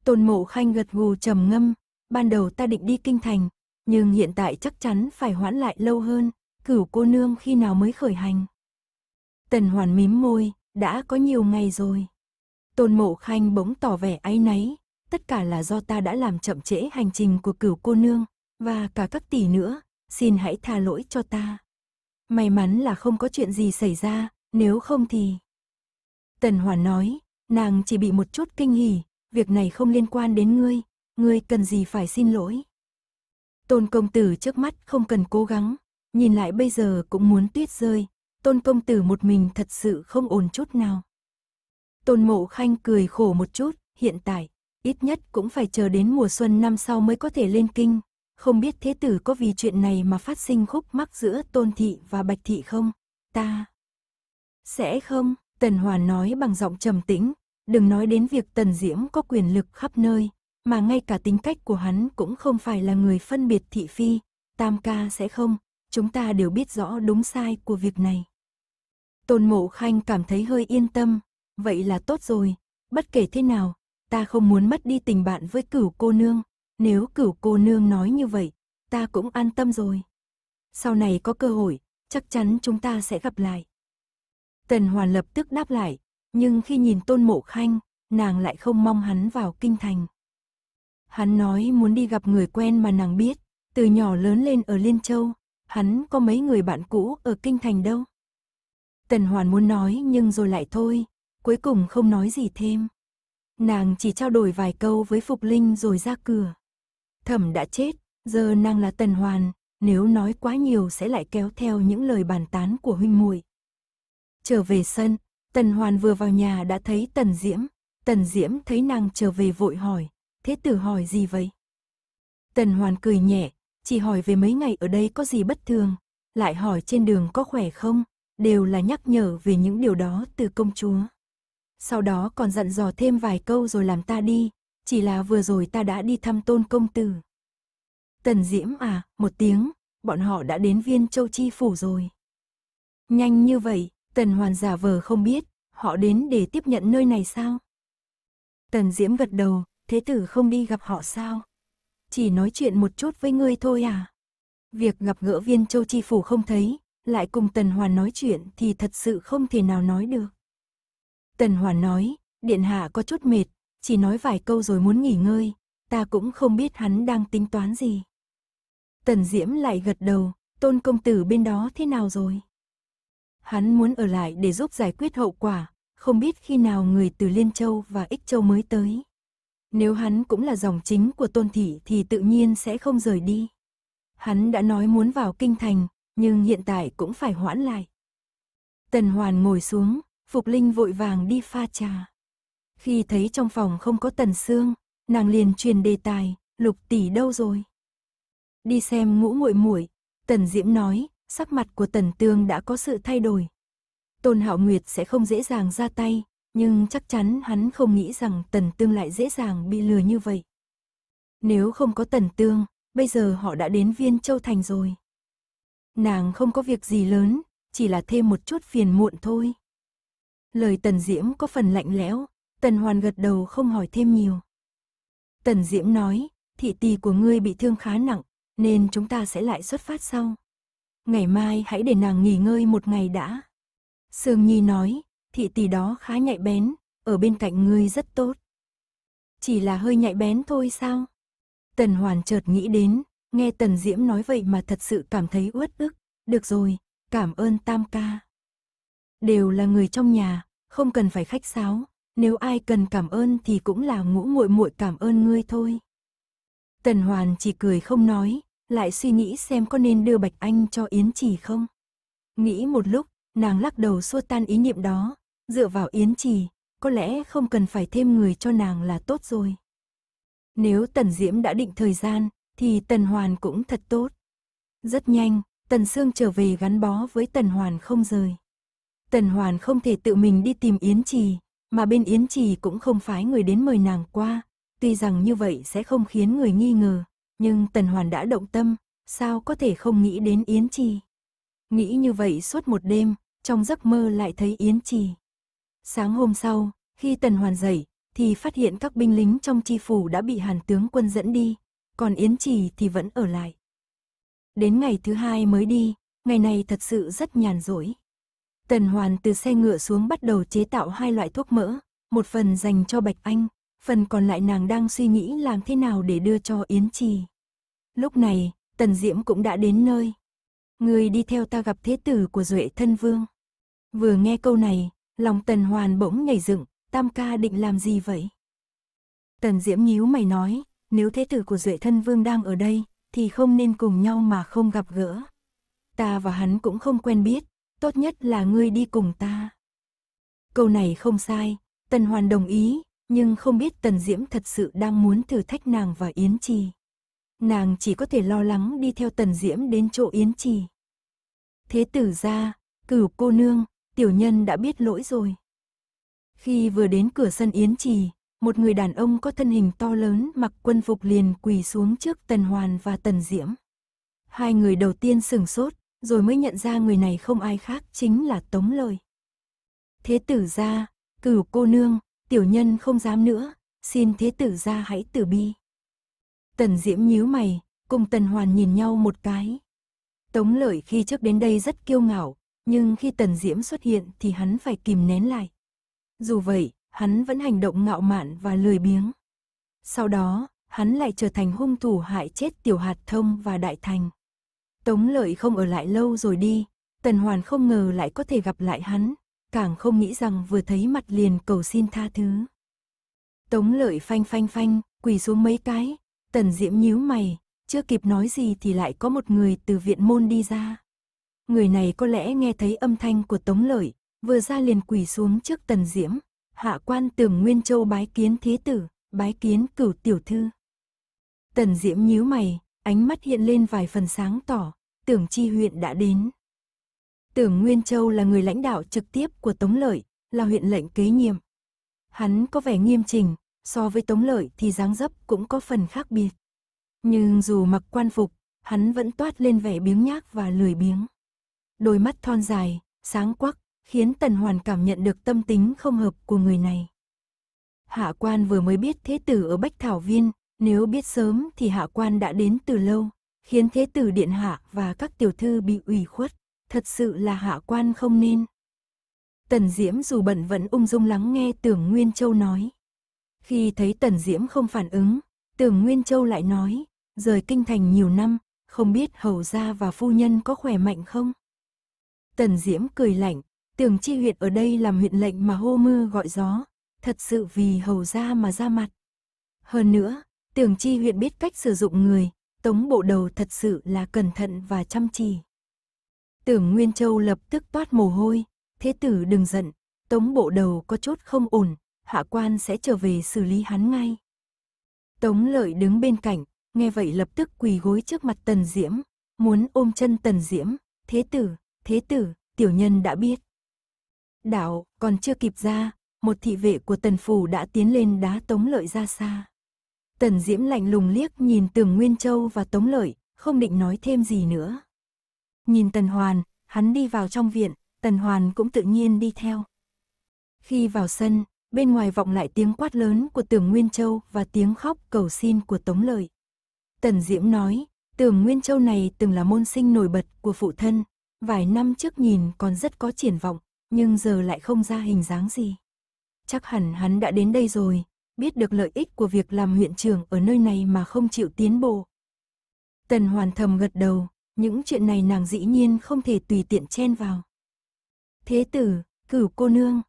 Tôn Mộ Khanh gật gù trầm ngâm, ban đầu ta định đi kinh thành, nhưng hiện tại chắc chắn phải hoãn lại lâu hơn, cửu cô nương khi nào mới khởi hành. Tần Hoàn mím môi, đã có nhiều ngày rồi. Tôn Mộ Khanh bỗng tỏ vẻ áy náy, tất cả là do ta đã làm chậm trễ hành trình của cửu cô nương, và cả các tỷ nữa, xin hãy tha lỗi cho ta. May mắn là không có chuyện gì xảy ra, nếu không thì... Tần Hoàn nói, nàng chỉ bị một chút kinh hỉ, việc này không liên quan đến ngươi, ngươi cần gì phải xin lỗi. Tôn công tử trước mắt không cần cố gắng, nhìn lại bây giờ cũng muốn tuyết rơi, tôn công tử một mình thật sự không ổn chút nào. Tôn mộ khanh cười khổ một chút, hiện tại, ít nhất cũng phải chờ đến mùa xuân năm sau mới có thể lên kinh. Không biết thế tử có vì chuyện này mà phát sinh khúc mắc giữa tôn thị và bạch thị không? Ta sẽ không, Tần Hoàn nói bằng giọng trầm tĩnh, đừng nói đến việc Tần Diễm có quyền lực khắp nơi, mà ngay cả tính cách của hắn cũng không phải là người phân biệt thị phi, tam ca sẽ không, chúng ta đều biết rõ đúng sai của việc này. Tôn Mộ Khanh cảm thấy hơi yên tâm, vậy là tốt rồi, bất kể thế nào, ta không muốn mất đi tình bạn với cửu cô nương, nếu cửu cô nương nói như vậy, ta cũng an tâm rồi. Sau này có cơ hội, chắc chắn chúng ta sẽ gặp lại. Tần Hoàn lập tức đáp lại, nhưng khi nhìn Tôn Mộ Khanh, nàng lại không mong hắn vào kinh thành. Hắn nói muốn đi gặp người quen mà nàng biết, từ nhỏ lớn lên ở Liên Châu, hắn có mấy người bạn cũ ở kinh thành đâu. Tần Hoàn muốn nói nhưng rồi lại thôi, cuối cùng không nói gì thêm. Nàng chỉ trao đổi vài câu với Phục Linh rồi ra cửa. Thẩm đã chết, giờ nàng là Tần Hoàn, nếu nói quá nhiều sẽ lại kéo theo những lời bàn tán của huynh muội. Trở về sân, Tần Hoàn vừa vào nhà đã thấy Tần Diễm, Tần Diễm thấy nàng trở về vội hỏi, thế tử hỏi gì vậy? Tần Hoàn cười nhẹ, chỉ hỏi về mấy ngày ở đây có gì bất thường, lại hỏi trên đường có khỏe không, đều là nhắc nhở về những điều đó từ công chúa sau đó còn dặn dò thêm vài câu rồi làm ta đi, chỉ là vừa rồi ta đã đi thăm tôn công tử. Tần Diễm à, một tiếng, bọn họ đã đến viên châu chi phủ rồi. Nhanh như vậy, Tần Hoàn giả vờ không biết, họ đến để tiếp nhận nơi này sao? Tần Diễm gật đầu, thế tử không đi gặp họ sao? Chỉ nói chuyện một chút với ngươi thôi à? Việc gặp gỡ viên châu chi phủ không thấy, lại cùng Tần Hoàn nói chuyện thì thật sự không thể nào nói được. Tần Hoàn nói, điện hạ có chút mệt, chỉ nói vài câu rồi muốn nghỉ ngơi, ta cũng không biết hắn đang tính toán gì. Tần Diễm lại gật đầu, tôn công tử bên đó thế nào rồi? Hắn muốn ở lại để giúp giải quyết hậu quả, không biết khi nào người từ Liên Châu và Ích Châu mới tới. Nếu hắn cũng là dòng chính của tôn thị thì tự nhiên sẽ không rời đi. Hắn đã nói muốn vào kinh thành, nhưng hiện tại cũng phải hoãn lại. Tần Hoàn ngồi xuống, Phục Linh vội vàng đi pha trà. Khi thấy trong phòng không có Tần Sương, nàng liền truyền đề tài, Lục tỷ đâu rồi? Đi xem ngũ muội muội, Tần Diễm nói, sắc mặt của Tần Tương đã có sự thay đổi. Tôn Hạo Nguyệt sẽ không dễ dàng ra tay, nhưng chắc chắn hắn không nghĩ rằng Tần Tương lại dễ dàng bị lừa như vậy. Nếu không có Tần Tương, bây giờ họ đã đến Viên Châu Thành rồi. Nàng không có việc gì lớn, chỉ là thêm một chút phiền muộn thôi. Lời Tần Diễm có phần lạnh lẽo, Tần Hoàn gật đầu không hỏi thêm nhiều. Tần Diễm nói, thị tỳ của ngươi bị thương khá nặng, nên chúng ta sẽ lại xuất phát sau. Ngày mai hãy để nàng nghỉ ngơi một ngày đã. Sương Nhi nói, thị tỷ đó khá nhạy bén, ở bên cạnh ngươi rất tốt. Chỉ là hơi nhạy bén thôi sao? Tần Hoàn chợt nghĩ đến, nghe Tần Diễm nói vậy mà thật sự cảm thấy uất ức. Được rồi, cảm ơn Tam ca đều là người trong nhà, không cần phải khách sáo, nếu ai cần cảm ơn thì cũng là ngũ muội muội cảm ơn ngươi thôi. Tần Hoàn chỉ cười không nói, lại suy nghĩ xem có nên đưa Bạch Anh cho Yến Trì không. Nghĩ một lúc, nàng lắc đầu xua tan ý niệm đó, dựa vào Yến Trì, có lẽ không cần phải thêm người cho nàng là tốt rồi. Nếu Tần Diễm đã định thời gian, thì Tần Hoàn cũng thật tốt. Rất nhanh, Tần Sương trở về gắn bó với Tần Hoàn không rời. Tần Hoàn không thể tự mình đi tìm Yến Trì, mà bên Yến Trì cũng không phái người đến mời nàng qua. Tuy rằng như vậy sẽ không khiến người nghi ngờ, nhưng Tần Hoàn đã động tâm, sao có thể không nghĩ đến Yến Trì. Nghĩ như vậy suốt một đêm, trong giấc mơ lại thấy Yến Trì. Sáng hôm sau, khi Tần Hoàn dậy, thì phát hiện các binh lính trong chi phủ đã bị hàn tướng quân dẫn đi, còn Yến Trì thì vẫn ở lại. Đến ngày thứ hai mới đi, ngày này thật sự rất nhàn rỗi. Tần Hoàn từ xe ngựa xuống bắt đầu chế tạo hai loại thuốc mỡ, một phần dành cho Bạch Anh, phần còn lại nàng đang suy nghĩ làm thế nào để đưa cho Yến Trì. Lúc này, Tần Diễm cũng đã đến nơi. Người đi theo ta gặp thế tử của Duệ Thân Vương. Vừa nghe câu này, lòng Tần Hoàn bỗng nhảy dựng, Tam ca định làm gì vậy? Tần Diễm nhíu mày nói, nếu thế tử của Duệ Thân Vương đang ở đây, thì không nên cùng nhau mà không gặp gỡ. Ta và hắn cũng không quen biết, tốt nhất là ngươi đi cùng ta. Câu này không sai, Tần Hoàn đồng ý, nhưng không biết Tần Diễm thật sự đang muốn thử thách nàng và Yến Trì. Nàng chỉ có thể lo lắng đi theo Tần Diễm đến chỗ Yến Trì. Thế tử ra, cửu cô nương, tiểu nhân đã biết lỗi rồi. Khi vừa đến cửa sân Yến Trì, một người đàn ông có thân hình to lớn mặc quân phục liền quỳ xuống trước Tần Hoàn và Tần Diễm. Hai người đầu tiên sừng sốt, rồi mới nhận ra người này không ai khác chính là Tống Lời. Thế tử ra, cửu cô nương, tiểu nhân không dám nữa, xin thế tử ra hãy tử bi. Tần Diễm nhíu mày, cùng Tần Hoàn nhìn nhau một cái. Tống Lợi khi trước đến đây rất kiêu ngạo, nhưng khi Tần Diễm xuất hiện thì hắn phải kìm nén lại. Dù vậy, hắn vẫn hành động ngạo mạn và lười biếng. Sau đó, hắn lại trở thành hung thủ hại chết Tiểu Hạt Thông và Đại Thành. Tống lợi không ở lại lâu rồi đi, Tần Hoàn không ngờ lại có thể gặp lại hắn, càng không nghĩ rằng vừa thấy mặt liền cầu xin tha thứ. Tống lợi phanh phanh phanh, quỳ xuống mấy cái, Tần Diễm nhíu mày, chưa kịp nói gì thì lại có một người từ viện môn đi ra. Người này có lẽ nghe thấy âm thanh của Tống lợi, vừa ra liền quỳ xuống trước Tần Diễm, hạ quan tưởng Nguyên Châu bái kiến thế tử, bái kiến cửu tiểu thư. Tần Diễm nhíu mày, ánh mắt hiện lên vài phần sáng tỏ, tưởng chi huyện đã đến. Tưởng Nguyên Châu là người lãnh đạo trực tiếp của Tống Lợi, là huyện lệnh kế nhiệm. Hắn có vẻ nghiêm trình, so với Tống Lợi thì dáng dấp cũng có phần khác biệt. Nhưng dù mặc quan phục, hắn vẫn toát lên vẻ biếng nhác và lười biếng. Đôi mắt thon dài, sáng quắc, khiến Tần Hoàn cảm nhận được tâm tính không hợp của người này. Hạ quan vừa mới biết thế tử ở Bách Thảo Viên, nếu biết sớm thì hạ quan đã đến từ lâu, khiến thế tử điện hạ và các tiểu thư bị ủy khuất, thật sự là hạ quan không nên. Tần Diễm dù bận vẫn ung dung lắng nghe Tưởng Nguyên Châu nói. Khi thấy Tần Diễm không phản ứng, Tưởng Nguyên Châu lại nói, rời kinh thành nhiều năm, không biết hầu gia và phu nhân có khỏe mạnh không? Tần Diễm cười lạnh, Tưởng Chi huyện ở đây làm huyện lệnh mà hô mưa gọi gió, thật sự vì hầu gia mà ra mặt. Hơn nữa, Tưởng Chi huyện biết cách sử dụng người, Tống Bộ Đầu thật sự là cẩn thận và chăm chỉ. Tưởng Nguyên Châu lập tức toát mồ hôi, thế tử đừng giận, Tống Bộ Đầu có chốt không ổn, hạ quan sẽ trở về xử lý hắn ngay. Tống Lợi đứng bên cạnh, nghe vậy lập tức quỳ gối trước mặt Tần Diễm, muốn ôm chân Tần Diễm, thế tử, thế tử, tiểu nhân đã biết. Đạo, còn chưa kịp ra, một thị vệ của Tần Phủ đã tiến lên đá Tống Lợi ra xa. Tần Diễm lạnh lùng liếc nhìn Tưởng Nguyên Châu và Tống Lợi, không định nói thêm gì nữa. Nhìn Tần Hoàn, hắn đi vào trong viện, Tần Hoàn cũng tự nhiên đi theo. Khi vào sân, bên ngoài vọng lại tiếng quát lớn của Tưởng Nguyên Châu và tiếng khóc cầu xin của Tống Lợi. Tần Diễm nói, Tưởng Nguyên Châu này từng là môn sinh nổi bật của phụ thân, vài năm trước nhìn còn rất có triển vọng, nhưng giờ lại không ra hình dáng gì. Chắc hẳn hắn đã đến đây rồi, biết được lợi ích của việc làm huyện trưởng ở nơi này mà không chịu tiến bộ. Tần hoàn thầm gật đầu, những chuyện này nàng dĩ nhiên không thể tùy tiện chen vào. Thế tử, cửu cô nương,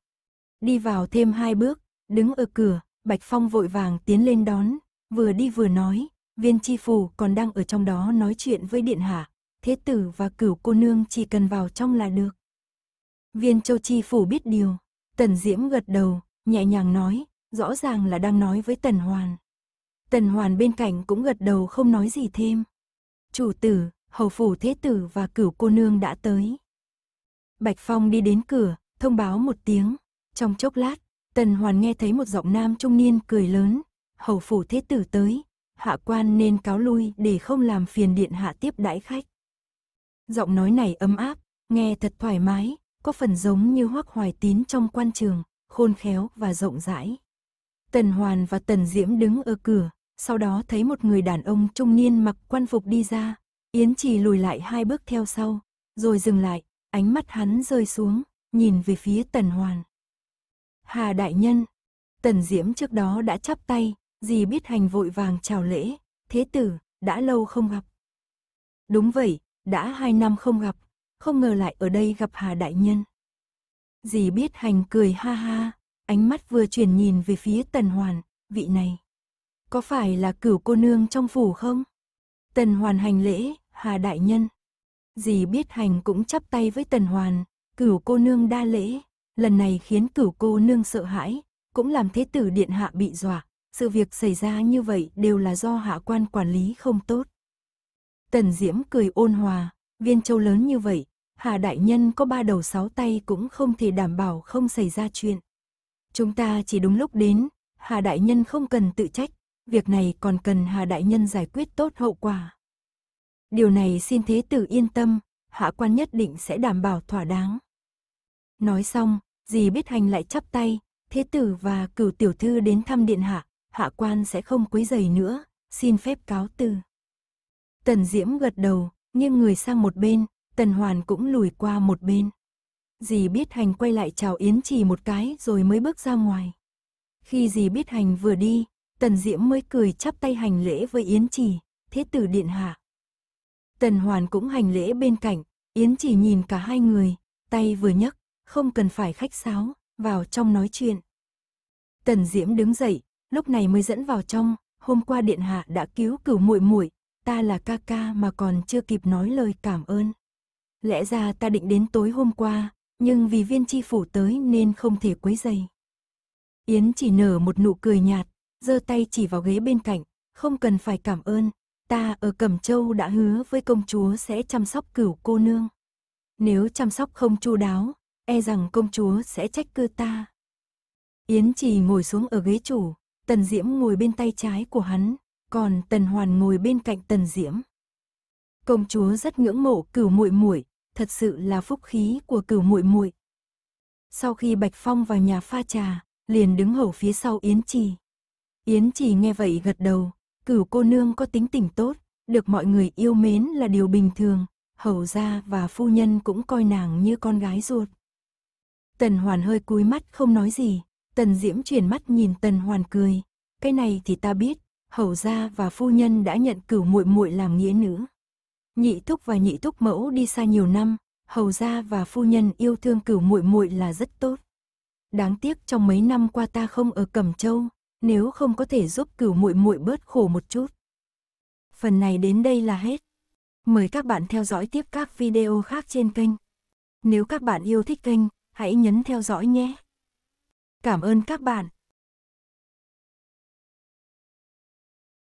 đi vào thêm hai bước, đứng ở cửa, Bạch Phong vội vàng tiến lên đón, vừa đi vừa nói, viên chi phủ còn đang ở trong đó nói chuyện với điện hạ, thế tử và cửu cô nương chỉ cần vào trong là được. Viên châu chi phủ biết điều, tần diễm gật đầu, nhẹ nhàng nói, rõ ràng là đang nói với Tần Hoàn. Tần Hoàn bên cạnh cũng gật đầu không nói gì thêm. Chủ tử, hầu phủ thế tử và cửu cô nương đã tới. Bạch Phong đi đến cửa, thông báo một tiếng. Trong chốc lát, Tần Hoàn nghe thấy một giọng nam trung niên cười lớn. Hầu phủ thế tử tới, hạ quan nên cáo lui để không làm phiền điện hạ tiếp đãi khách. Giọng nói này ấm áp, nghe thật thoải mái, có phần giống như hoắc hoài tín trong quan trường, khôn khéo và rộng rãi. Tần Hoàn và Tần Diễm đứng ở cửa, sau đó thấy một người đàn ông trung niên mặc quan phục đi ra, Yến Trì lùi lại hai bước theo sau, rồi dừng lại, ánh mắt hắn rơi xuống, nhìn về phía Tần Hoàn. Hà Đại Nhân, Tần Diễm trước đó đã chắp tay, gì biết hành vội vàng chào lễ, thế tử, đã lâu không gặp. Đúng vậy, đã hai năm không gặp, không ngờ lại ở đây gặp Hà Đại Nhân. Dì biết hành cười ha ha, ánh mắt vừa chuyển nhìn về phía Tần Hoàn, vị này. Có phải là cửu cô nương trong phủ không? Tần Hoàn hành lễ, Hà Đại Nhân. Dì biết hành cũng chắp tay với Tần Hoàn, cửu cô nương đa lễ, lần này khiến cửu cô nương sợ hãi, cũng làm thế tử điện hạ bị dọa, sự việc xảy ra như vậy đều là do hạ quan quản lý không tốt. Tần Diễm cười ôn hòa, viên châu lớn như vậy, Hà Đại Nhân có ba đầu sáu tay cũng không thể đảm bảo không xảy ra chuyện. Chúng ta chỉ đúng lúc đến, Hà Đại Nhân không cần tự trách, việc này còn cần Hà Đại Nhân giải quyết tốt hậu quả. Điều này xin Thế Tử yên tâm, hạ quan nhất định sẽ đảm bảo thỏa đáng. Nói xong, dì biết hành lại chắp tay, Thế Tử và cửu tiểu thư đến thăm điện hạ, hạ quan sẽ không quấy giày nữa, xin phép cáo từ. Tần Diễm gật đầu, nghiêng người sang một bên, Tần Hoàn cũng lùi qua một bên dì biết hành quay lại chào Yến Trì một cái rồi mới bước ra ngoài. Khi dì biết hành vừa đi, Tần Diễm mới cười chắp tay hành lễ với Yến Trì, thế tử điện hạ. Tần Hoàn cũng hành lễ bên cạnh, Yến Trì nhìn cả hai người, tay vừa nhấc, không cần phải khách sáo, vào trong nói chuyện. Tần Diễm đứng dậy, lúc này mới dẫn vào trong, hôm qua điện hạ đã cứu cửu muội muội, ta là ca ca mà còn chưa kịp nói lời cảm ơn. Lẽ ra ta định đến tối hôm qua, nhưng vì viên chi phủ tới nên không thể quấy dày. Yến chỉ nở một nụ cười nhạt, giơ tay chỉ vào ghế bên cạnh, không cần phải cảm ơn, ta ở Cẩm Châu đã hứa với công chúa sẽ chăm sóc cửu cô nương. Nếu chăm sóc không chu đáo, e rằng công chúa sẽ trách cư ta. Yến chỉ ngồi xuống ở ghế chủ, Tần Diễm ngồi bên tay trái của hắn, còn Tần Hoàn ngồi bên cạnh Tần Diễm. Công chúa rất ngưỡng mộ cửu muội muội, thật sự là phúc khí của cửu muội muội. Sau khi Bạch Phong vào nhà pha trà, liền đứng hầu phía sau Yến Trì. Yến Trì nghe vậy gật đầu, cửu cô nương có tính tình tốt, được mọi người yêu mến là điều bình thường, hầu gia và phu nhân cũng coi nàng như con gái ruột. Tần Hoàn hơi cúi mắt không nói gì, Tần Diễm chuyển mắt nhìn Tần Hoàn cười, cái này thì ta biết, hầu gia và phu nhân đã nhận cửu muội muội làm nghĩa nữ nhị thúc và nhị thúc mẫu đi xa nhiều năm, hầu gia và phu nhân yêu thương cửu muội muội là rất tốt. Đáng tiếc trong mấy năm qua ta không ở Cẩm Châu, nếu không có thể giúp cửu muội muội bớt khổ một chút. Phần này đến đây là hết. Mời các bạn theo dõi tiếp các video khác trên kênh. Nếu các bạn yêu thích kênh, hãy nhấn theo dõi nhé. Cảm ơn các bạn.